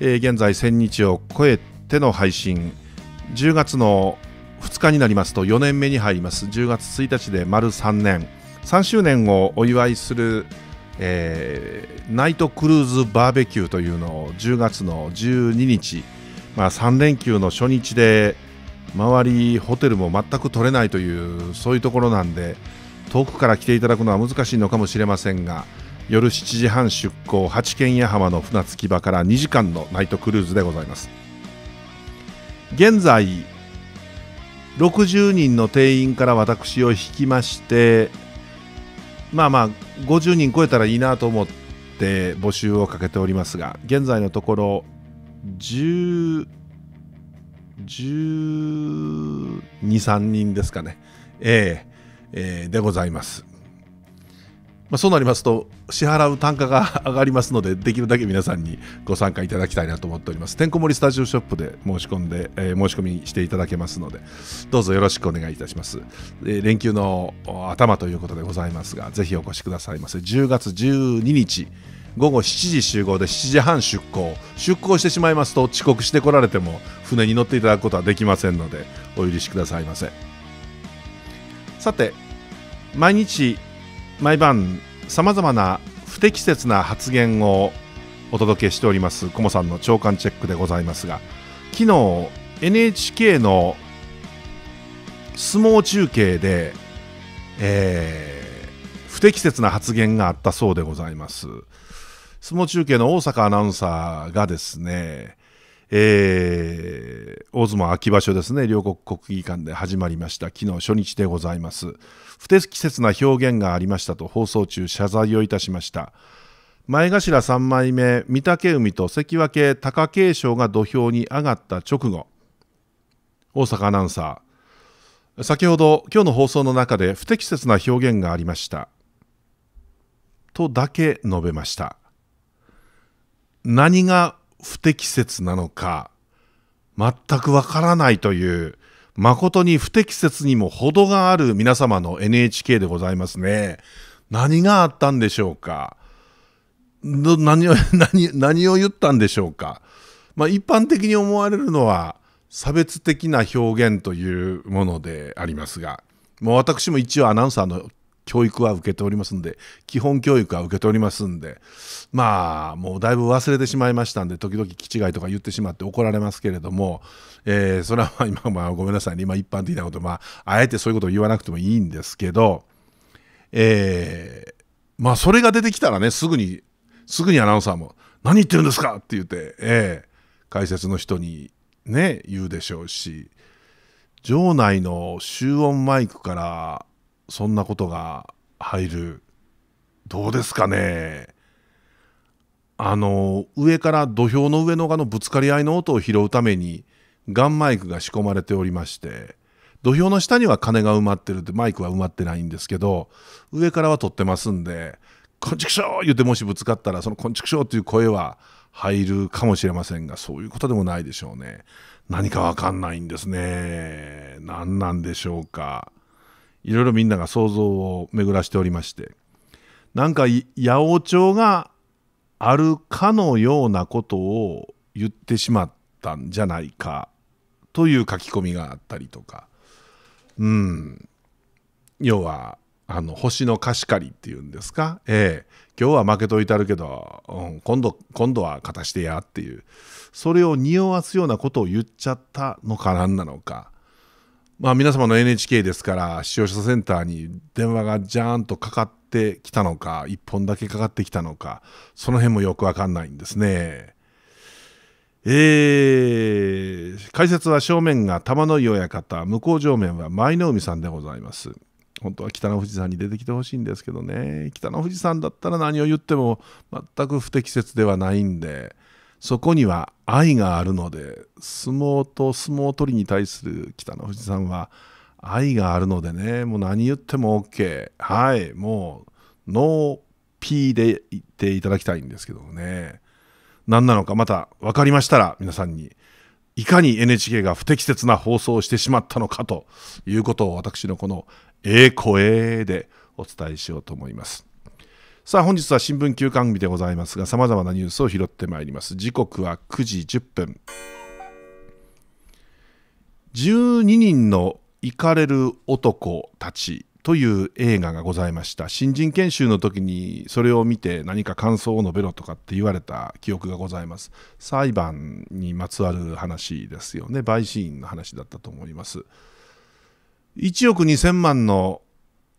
え現在1000日を超えての配信10月の2日になりますと4年目に入ります10月1日で丸3年3周年をお祝いする、えー、ナイトクルーズバーベキューというのを10月の12日、まあ、3連休の初日で周りホテルも全く取れないというそういうところなんで遠くから来ていただくのは難しいのかもしれませんが夜7時半出港八軒屋浜の船着き場から2時間のナイトクルーズでございます現在60人の定員から私を引きましてまあまあ50人超えたらいいなと思って募集をかけておりますが現在のところ10 12、3人ですかね、えーえー、でございます。まあ、そうなりますと支払う単価が上がりますのでできるだけ皆さんにご参加いただきたいなと思っておりますてんこ盛りスタジオショップで申し込んで、えー、申し込みしていただけますのでどうぞよろしくお願いいたします、えー、連休の頭ということでございますがぜひお越しくださいませ10月12日午後7時集合で7時半出航出航してしまいますと遅刻してこられても船に乗っていただくことはできませんのでお許しくださいませさて毎日毎晩さまざまな不適切な発言をお届けしておりますコモさんの長官チェックでございますが昨日 NHK の相撲中継で、えー、不適切な発言があったそうでございます相撲中継の大阪アナウンサーがですね、えー、大相撲秋場所ですね両国国技館で始まりました昨日初日でございます不適切な表現がありましたと放送中謝罪をいたしました。前頭三枚目、御嶽海と関脇貴景勝が土俵に上がった直後、大阪アナウンサー、先ほど今日の放送の中で不適切な表現がありました。とだけ述べました。何が不適切なのか、全くわからないという誠に不適切にも程がある皆様の NHK でございますね。何があったんでしょうか何を、何、何を言ったんでしょうかまあ一般的に思われるのは差別的な表現というものでありますが、もう私も一応アナウンサーの教育は受けておりますんで、基本教育は受けておりますんで、まあ、もうだいぶ忘れてしまいましたんで、時々気違いとか言ってしまって怒られますけれども、えー、それはまあ今、まあ、ごめんなさいね、今一般的なこと、まあ、あえてそういうことを言わなくてもいいんですけど、えー、まあ、それが出てきたらね、すぐに、すぐにアナウンサーも、何言ってるんですかって言って、えー、解説の人にね、言うでしょうし、場内の集音マイクから、そんなことが入るどうですかねあの上から土俵の上のがのぶつかり合いの音を拾うためにガンマイクが仕込まれておりまして土俵の下には鐘が埋まってるってマイクは埋まってないんですけど上からは取ってますんで「こんちくしょう!」言ってもしぶつかったらその「こんちくしょう!」っていう声は入るかもしれませんがそういうことでもないでしょうね何かわかんないんですね何なんでしょうかいろいろみんなが想像を巡らしておりましてなんか八百長があるかのようなことを言ってしまったんじゃないかという書き込みがあったりとかうん要はあの星の貸し借りっていうんですか、ええ、今日は負けといたるけど、うん、今度今度は勝たしてやっていうそれを匂わすようなことを言っちゃったのか何なのかまあ、皆様の NHK ですから視聴者センターに電話がジャーンとかかってきたのか1本だけかかってきたのかその辺もよく分かんないんですね。えー、解説は正面が玉の井親方向こう正面は舞の海さんでございます。本当は北の富士山に出てきてほしいんですけどね北の富士山だったら何を言っても全く不適切ではないんで。そこには愛があるので相撲と相撲取りに対する北の富士さんは愛があるのでねもう何言っても OK はいもうノー P で言っていただきたいんですけどもね何なのかまた分かりましたら皆さんにいかに NHK が不適切な放送をしてしまったのかということを私のこの「ええ声」でお伝えしようと思います。さあ本日は新聞休刊日でございますがさまざまなニュースを拾ってまいります時刻は9時10分12人の行かれる男たちという映画がございました新人研修の時にそれを見て何か感想を述べろとかって言われた記憶がございます裁判にまつわる話ですよね陪審員の話だったと思います1億2000万の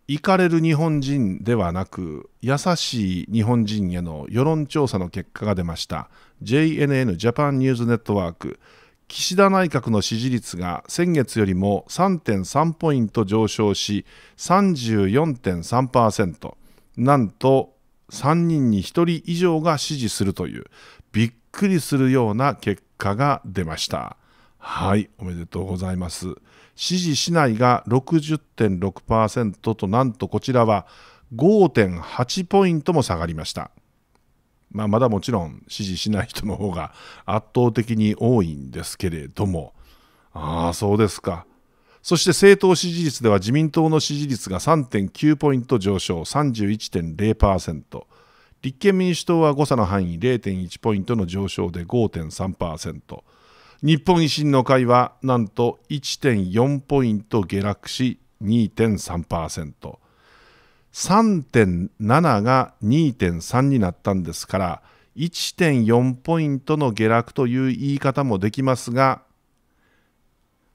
行かれる日本人ではなく優しい日本人への世論調査の結果が出ました JNN ジャパンニュースネットワーク岸田内閣の支持率が先月よりも3.3ポイント上昇し34.3%なんと3人に1人以上が支持するというびっくりするような結果が出ましたはいおめでとうございます支持しないが60.6%となんとこちらは5.8ポイントも下がりました。まあ、まだもちろん支持しない人の方が圧倒的に多いんですけれども、ああ、そうですか。そして政党支持率では自民党の支持率が3.9ポイント上昇、31.0%。立憲民主党は誤差の範囲0.1ポイントの上昇で5.3%。日本維新の会はなんと1.4ポイント下落し2.3%。3.7が2.3になったんですから1.4ポイントの下落という言い方もできますが、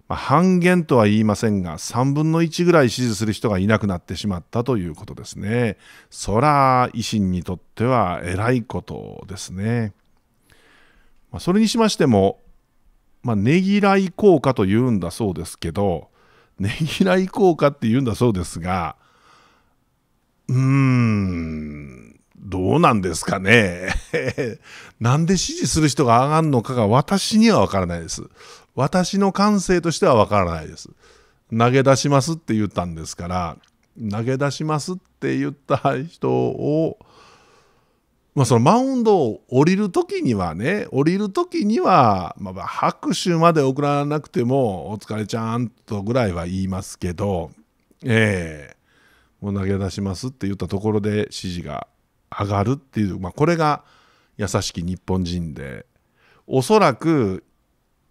まあ、半減とは言いませんが3分の1ぐらい支持する人がいなくなってしまったということですねそら維新にとってはえらいことですね、まあ、それにしましてもまあ、ねぎらい効果というんだそうですけど、ねぎらい効果って言うんだそうですが、うーん、どうなんですかね。なんで支持する人が上がるのかが私にはわからないです。私の感性としてはわからないです。投げ出しますって言ったんですから、投げ出しますって言った人を、まあ、そのマウンドを降りる時にはね降りる時には、まあ、拍手まで送らなくても「お疲れちゃん」とぐらいは言いますけどええー、もう投げ出しますって言ったところで指示が上がるっていう、まあ、これが優しき日本人でおそらく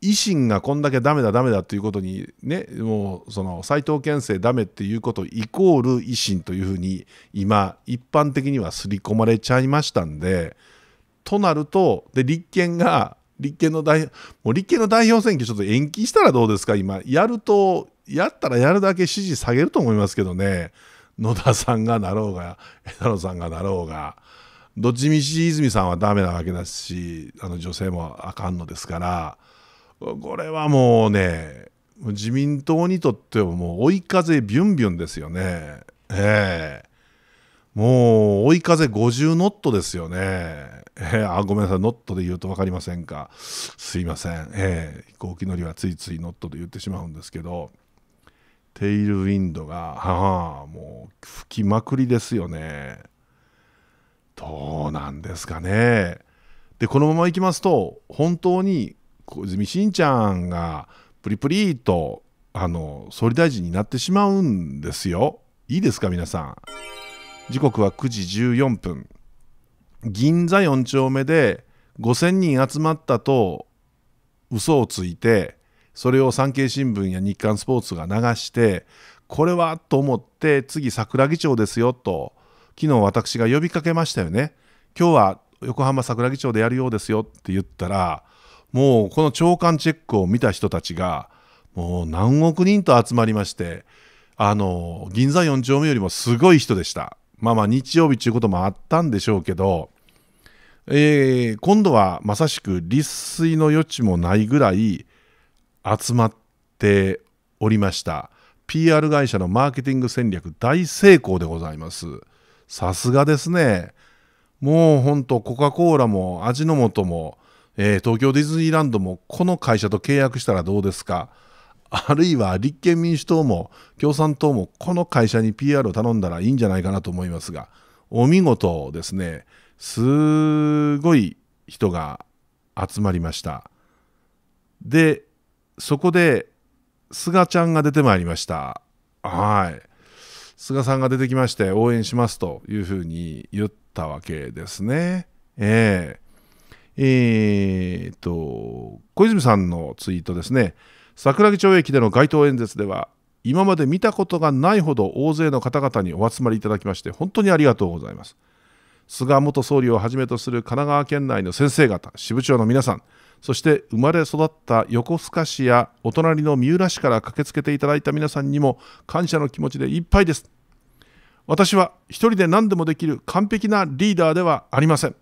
維新がこんだけダメだダメだということにねもうその斎藤憲政ダメっていうことイコール維新というふうに今一般的には刷り込まれちゃいましたんでとなるとで立憲が立憲の代もう立憲の代表選挙ちょっと延期したらどうですか今やるとやったらやるだけ支持下げると思いますけどね野田さんがなろうが枝野さんがなろうが。どっちみち泉さんはダメなわけだしあの女性もあかんのですからこれはもうね、自民党にとってはもう追い風ビュンビュンですよね。ええもう追い風50ノットですよね。えあ、ごめんなさい、ノットで言うと分かりませんか。すいません。ええ飛行機乗りはついついノットで言ってしまうんですけど、テイルウィンドが、はあ、もう吹きまくりですよね。どうなんですかね。で、このままいきますと、本当に小泉進ちゃんがプリプリとあの総理大臣になってしまうんですよ。いいですか皆さん。時刻は9時14分。銀座4丁目で5,000人集まったと嘘をついてそれを産経新聞や日刊スポーツが流してこれはと思って次桜木町ですよと昨日私が呼びかけましたよね今日は横浜桜木町でやるようですよって言ったらもうこの長官チェックを見た人たちがもう何億人と集まりましてあの銀座4丁目よりもすごい人でしたまあまあ日曜日ということもあったんでしょうけど、えー、今度はまさしく立水の余地もないぐらい集まっておりました PR 会社のマーケティング戦略大成功でございますさすがですねもうほんとコカ・コーラも味の素もえー、東京ディズニーランドもこの会社と契約したらどうですかあるいは立憲民主党も共産党もこの会社に PR を頼んだらいいんじゃないかなと思いますがお見事ですねすごい人が集まりましたでそこで菅ちゃんが出てまいりましたはい菅さんが出てきまして応援しますというふうに言ったわけですねええーえー、と小泉さんのツイートですね桜木町駅での街頭演説では今まで見たことがないほど大勢の方々にお集まりいただきまして本当にありがとうございます菅元総理をはじめとする神奈川県内の先生方支部長の皆さんそして生まれ育った横須賀市やお隣の三浦市から駆けつけていただいた皆さんにも感謝の気持ちでいっぱいです私は一人で何でもできる完璧なリーダーではありません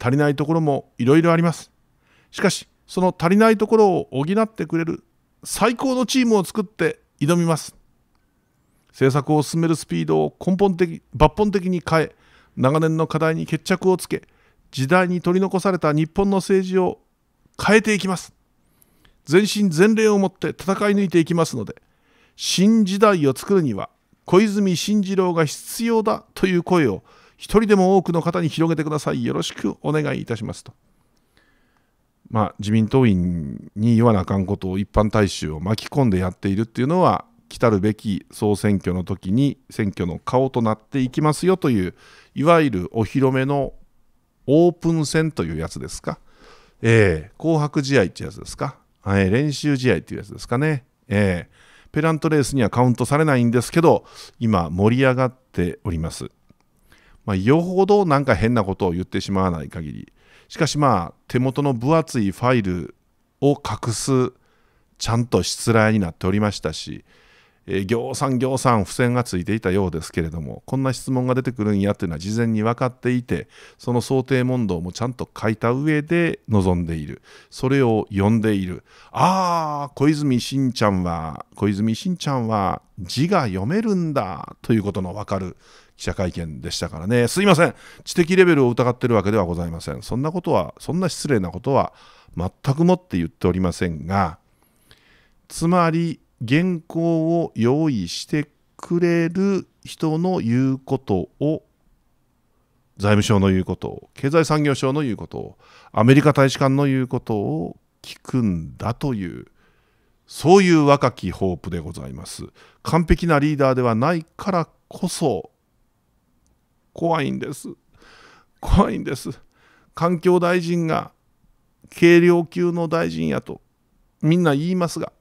足りないところもいろいろありますしかしその足りないところを補ってくれる最高のチームを作って挑みます政策を進めるスピードを根本的抜本的に変え長年の課題に決着をつけ時代に取り残された日本の政治を変えていきます全身全霊をもって戦い抜いていきますので新時代を作るには小泉進次郎が必要だという声を一人でも多くの方に広げてください。よろしくお願いいたしますと。まあ、自民党員に言わなあかんことを一般大衆を巻き込んでやっているっていうのは、来たるべき総選挙の時に選挙の顔となっていきますよという、いわゆるお披露目のオープン戦というやつですか。えー、紅白試合ってやつですか。はい、練習試合っていうやつですかね。えー、ペラントレースにはカウントされないんですけど、今盛り上がっております。まあ、よほどなんか変なことを言ってしまわない限りしかしまあ手元の分厚いファイルを隠すちゃんとしつらになっておりましたし、えー、行さん行さん付箋がついていたようですけれどもこんな質問が出てくるんやというのは事前に分かっていてその想定問答もちゃんと書いた上で臨んでいるそれを読んでいるああ小泉慎ちゃんは小泉慎ちゃんは字が読めるんだということの分かる記者会見でしたからね、すいません、知的レベルを疑ってるわけではございません。そんなことは、そんな失礼なことは全くもって言っておりませんが、つまり、原稿を用意してくれる人の言うことを財務省の言うことを経済産業省の言うことをアメリカ大使館の言うことを聞くんだというそういう若きホープでございます完璧なリーダーではないからこそ怖いんです怖いんです環境大臣が軽量級の大臣やとみんな言いますが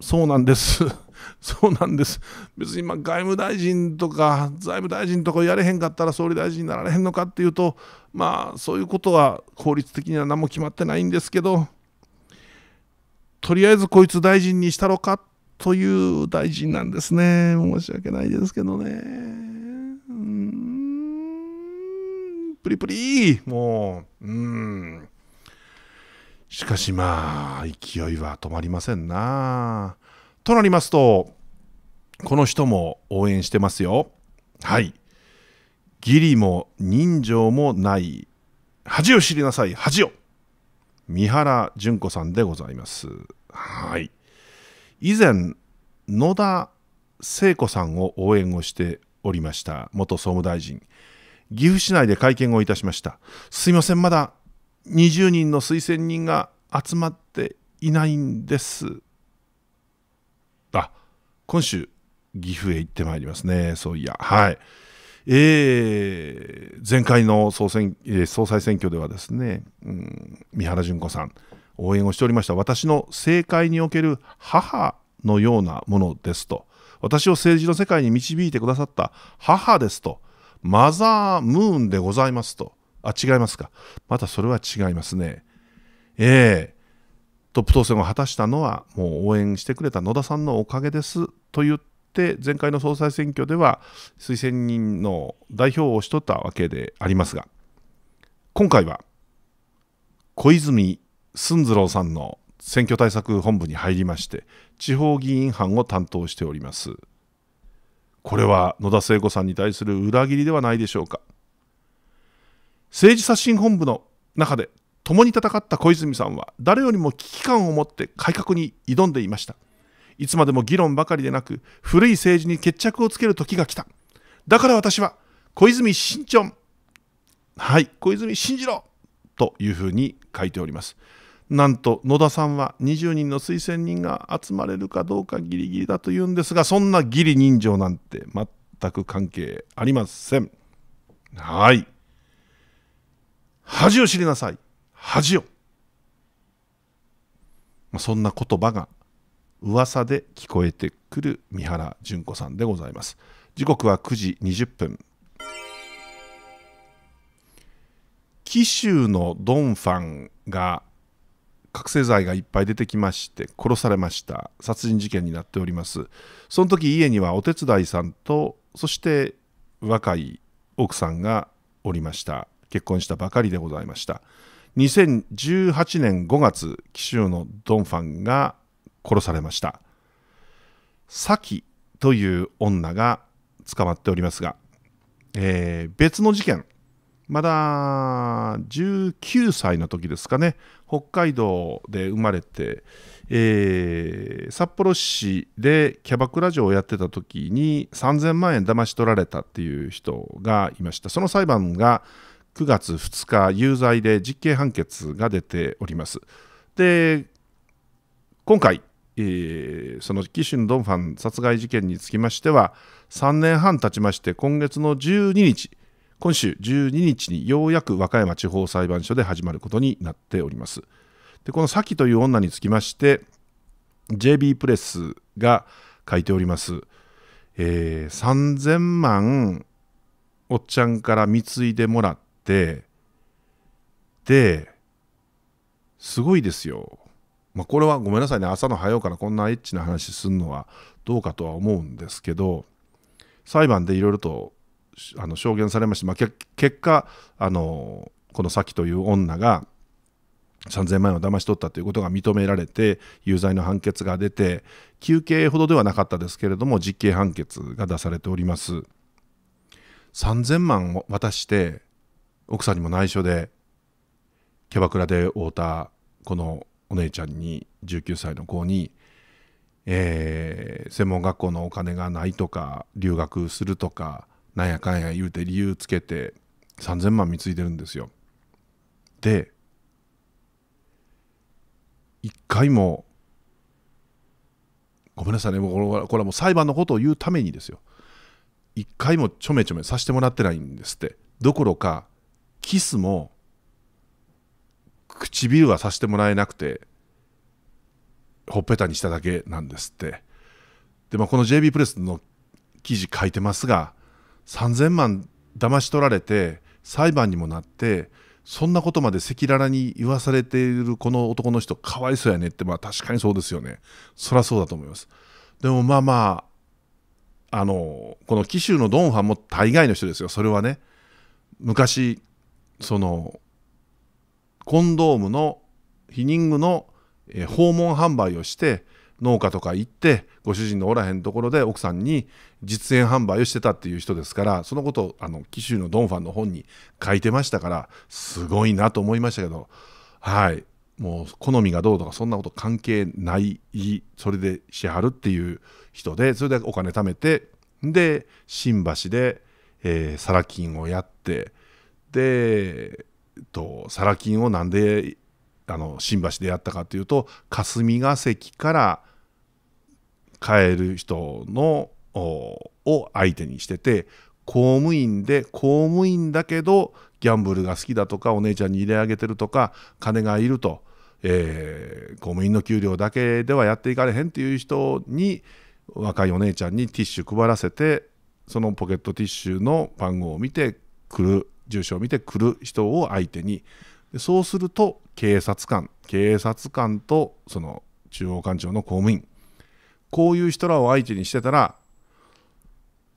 そうなんです そうなんです別にま外務大臣とか財務大臣とかやれへんかったら総理大臣になられへんのかっていうとまあそういうことは効率的には何も決まってないんですけどとりあえずこいつ大臣にしたろかっという大臣なんですね。申し訳ないですけどね。うん、プリプリもう、うん。しかしまあ、勢いは止まりませんな。となりますと、この人も応援してますよ。はい。義理も人情もない恥を知りなさい恥を三原純子さんでございますはい以前野田聖子さんを応援をしておりました元総務大臣岐阜市内で会見をいたしましたすいませんまだ20人の推薦人が集まっていないんですあ今週岐阜へ行ってまいりますねそういやはいえー、前回の総選、え総裁選挙ではですね、うん、三原淳子さん応援をしておりました私の政界における母のようなものですと私を政治の世界に導いてくださった母ですとマザームーンでございますとあ違いますかまたそれは違いますねええトップ当選を果たしたのはもう応援してくれた野田さんのおかげですと言って前回の総裁選挙では推薦人の代表をしとったわけでありますが今回は小泉寸次郎さんの選挙対策本部に入りまして地方議員班を担当しておりますこれは野田聖子さんに対する裏切りではないでしょうか政治刷新本部の中で共に戦った小泉さんは誰よりも危機感を持って改革に挑んでいましたいつまでも議論ばかりでなく古い政治に決着をつける時が来ただから私は小泉新ちはい小泉進次郎というふうに書いておりますなんと野田さんは20人の推薦人が集まれるかどうかギリギリだというんですがそんなギリ人情なんて全く関係ありませんはい恥を知りなさい恥を、まあ、そんな言葉が噂で聞こえてくる三原純子さんでございます時刻は9時20分紀州のドンファンが覚醒剤がいっぱい出てきまして殺されました殺人事件になっておりますその時家にはお手伝いさんとそして若い奥さんがおりました結婚したばかりでございました2018年5月紀州のドン・ファンが殺されましたサキという女が捕まっておりますが、えー、別の事件まだ19歳の時ですかね北海道で生まれて、えー、札幌市でキャバクラ嬢をやってた時に3000万円騙し取られたっていう人がいましたその裁判が9月2日有罪で実刑判決が出ておりますで今回えー、その紀州ドンファン殺害事件につきましては3年半経ちまして今月の12日今週12日にようやく和歌山地方裁判所で始まることになっております。でこの「先という女につきまして JB プレスが書いております、えー、3000万おっちゃんから貢いでもらってですごいですよ。まあ、これはごめんなさいね朝の早うからこんなエッチな話すんのはどうかとは思うんですけど裁判でいろいろとあの証言されまして、まあ、結果あのこのさきという女が3000万円を騙し取ったということが認められて有罪の判決が出て求刑ほどではなかったですけれども実刑判決が出されております3000万を渡して奥さんにも内緒でキャバクラで会うたこのお姉ちゃんに19歳の子に、えー、専門学校のお金がないとか留学するとかなんやかんや言うて理由つけて3000万貢いでるんですよで一回もごめんなさいねこれこれはもう裁判のことを言うためにですよ一回もちょめちょめさせてもらってないんですってどころかキスも唇はさせてもらえなくてほっぺたにしただけなんですってで、まあ、この JB プレスの記事書いてますが3,000万騙し取られて裁判にもなってそんなことまで赤裸々に言わされているこの男の人かわいそうやねってまあ確かにそうですよねそりゃそうだと思いますでもまあまああのこの紀州のドン・ファンも大概の人ですよそれはね昔そのコンドームのヒニングの訪問販売をして農家とか行ってご主人のおらへんところで奥さんに実演販売をしてたっていう人ですからそのことをあの紀州のドンファンの本に書いてましたからすごいなと思いましたけどはいもう好みがどうとかそんなこと関係ないそれでしはるっていう人でそれでお金貯めてで新橋で、えー、サラ金をやってで、えっと、サラ金をなんであの新橋でやったかというと霞が関から変える人のを相手にしてて公務員で公務員だけどギャンブルが好きだとかお姉ちゃんに入れ上げてるとか金がいると、えー、公務員の給料だけではやっていかれへんっていう人に若いお姉ちゃんにティッシュ配らせてそのポケットティッシュの番号を見て来る住所を見て来る人を相手にそうすると警察官警察官とその中央官庁の公務員こういう人らを相手にしてたら、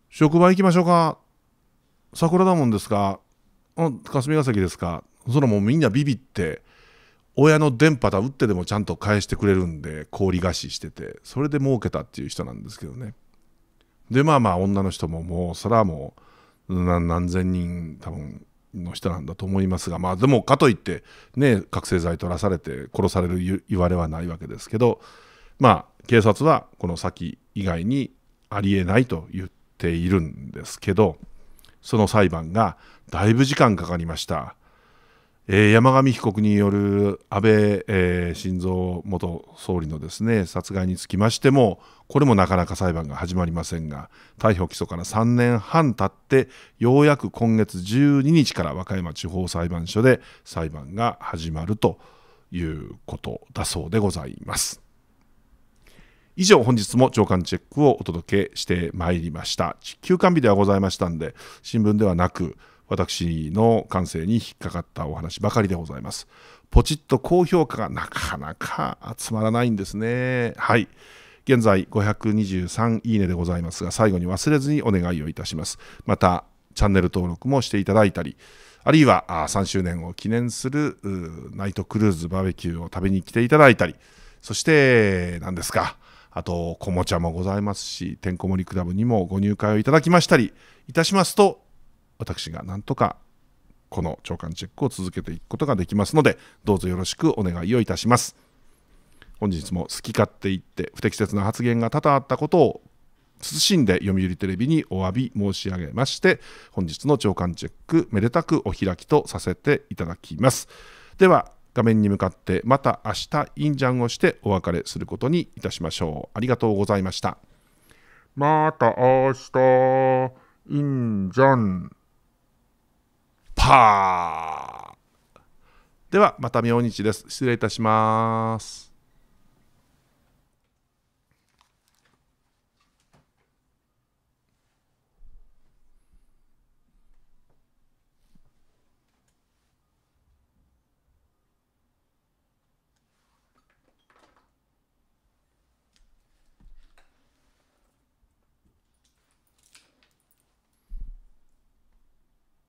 職場行きましょうか桜だもんですか霞ヶ関ですかそらもうみんなビビって、親の電波だ打ってでもちゃんと返してくれるんで、氷菓子してて、それで儲けたっていう人なんですけどね。で、まあまあ女の人ももう、そらもう、何千人多分の人なんだと思いますが、まあでもかといって、ね、覚醒剤取らされて殺される言われはないわけですけど、まあ、警察はこの先以外にありえないと言っているんですけど、その裁判がだいぶ時間かかりました。えー、山上被告による安倍、えー、晋三元総理のですね殺害につきましてもこれもなかなか裁判が始まりませんが逮捕起訴から3年半経ってようやく今月12日から和歌山地方裁判所で裁判が始まるということだそうでございます。以上本日も長官チェックをお届けしてまいりました休館日ではございましたんで新聞ではなく私の感性に引っかかったお話ばかりでございますポチッと高評価がなかなか集まらないんですねはい現在523いいねでございますが最後に忘れずにお願いをいたしますまたチャンネル登録もしていただいたりあるいは3周年を記念するナイトクルーズバーベキューを食べに来ていただいたりそして何ですかあと、こもちゃもございますし、てんこ盛りクラブにもご入会をいただきましたりいたしますと、私がなんとかこの長官チェックを続けていくことができますので、どうぞよろしくお願いをいたします。本日も好き勝手言って不適切な発言が多々あったことを謹んで読売テレビにお詫び申し上げまして、本日の長官チェックめでたくお開きとさせていただきます。では、画面に向かってまた明日インジャンをしてお別れすることにいたしましょう。ありがとうございました。また明日インジャンパーではまた明日です。失礼いたします。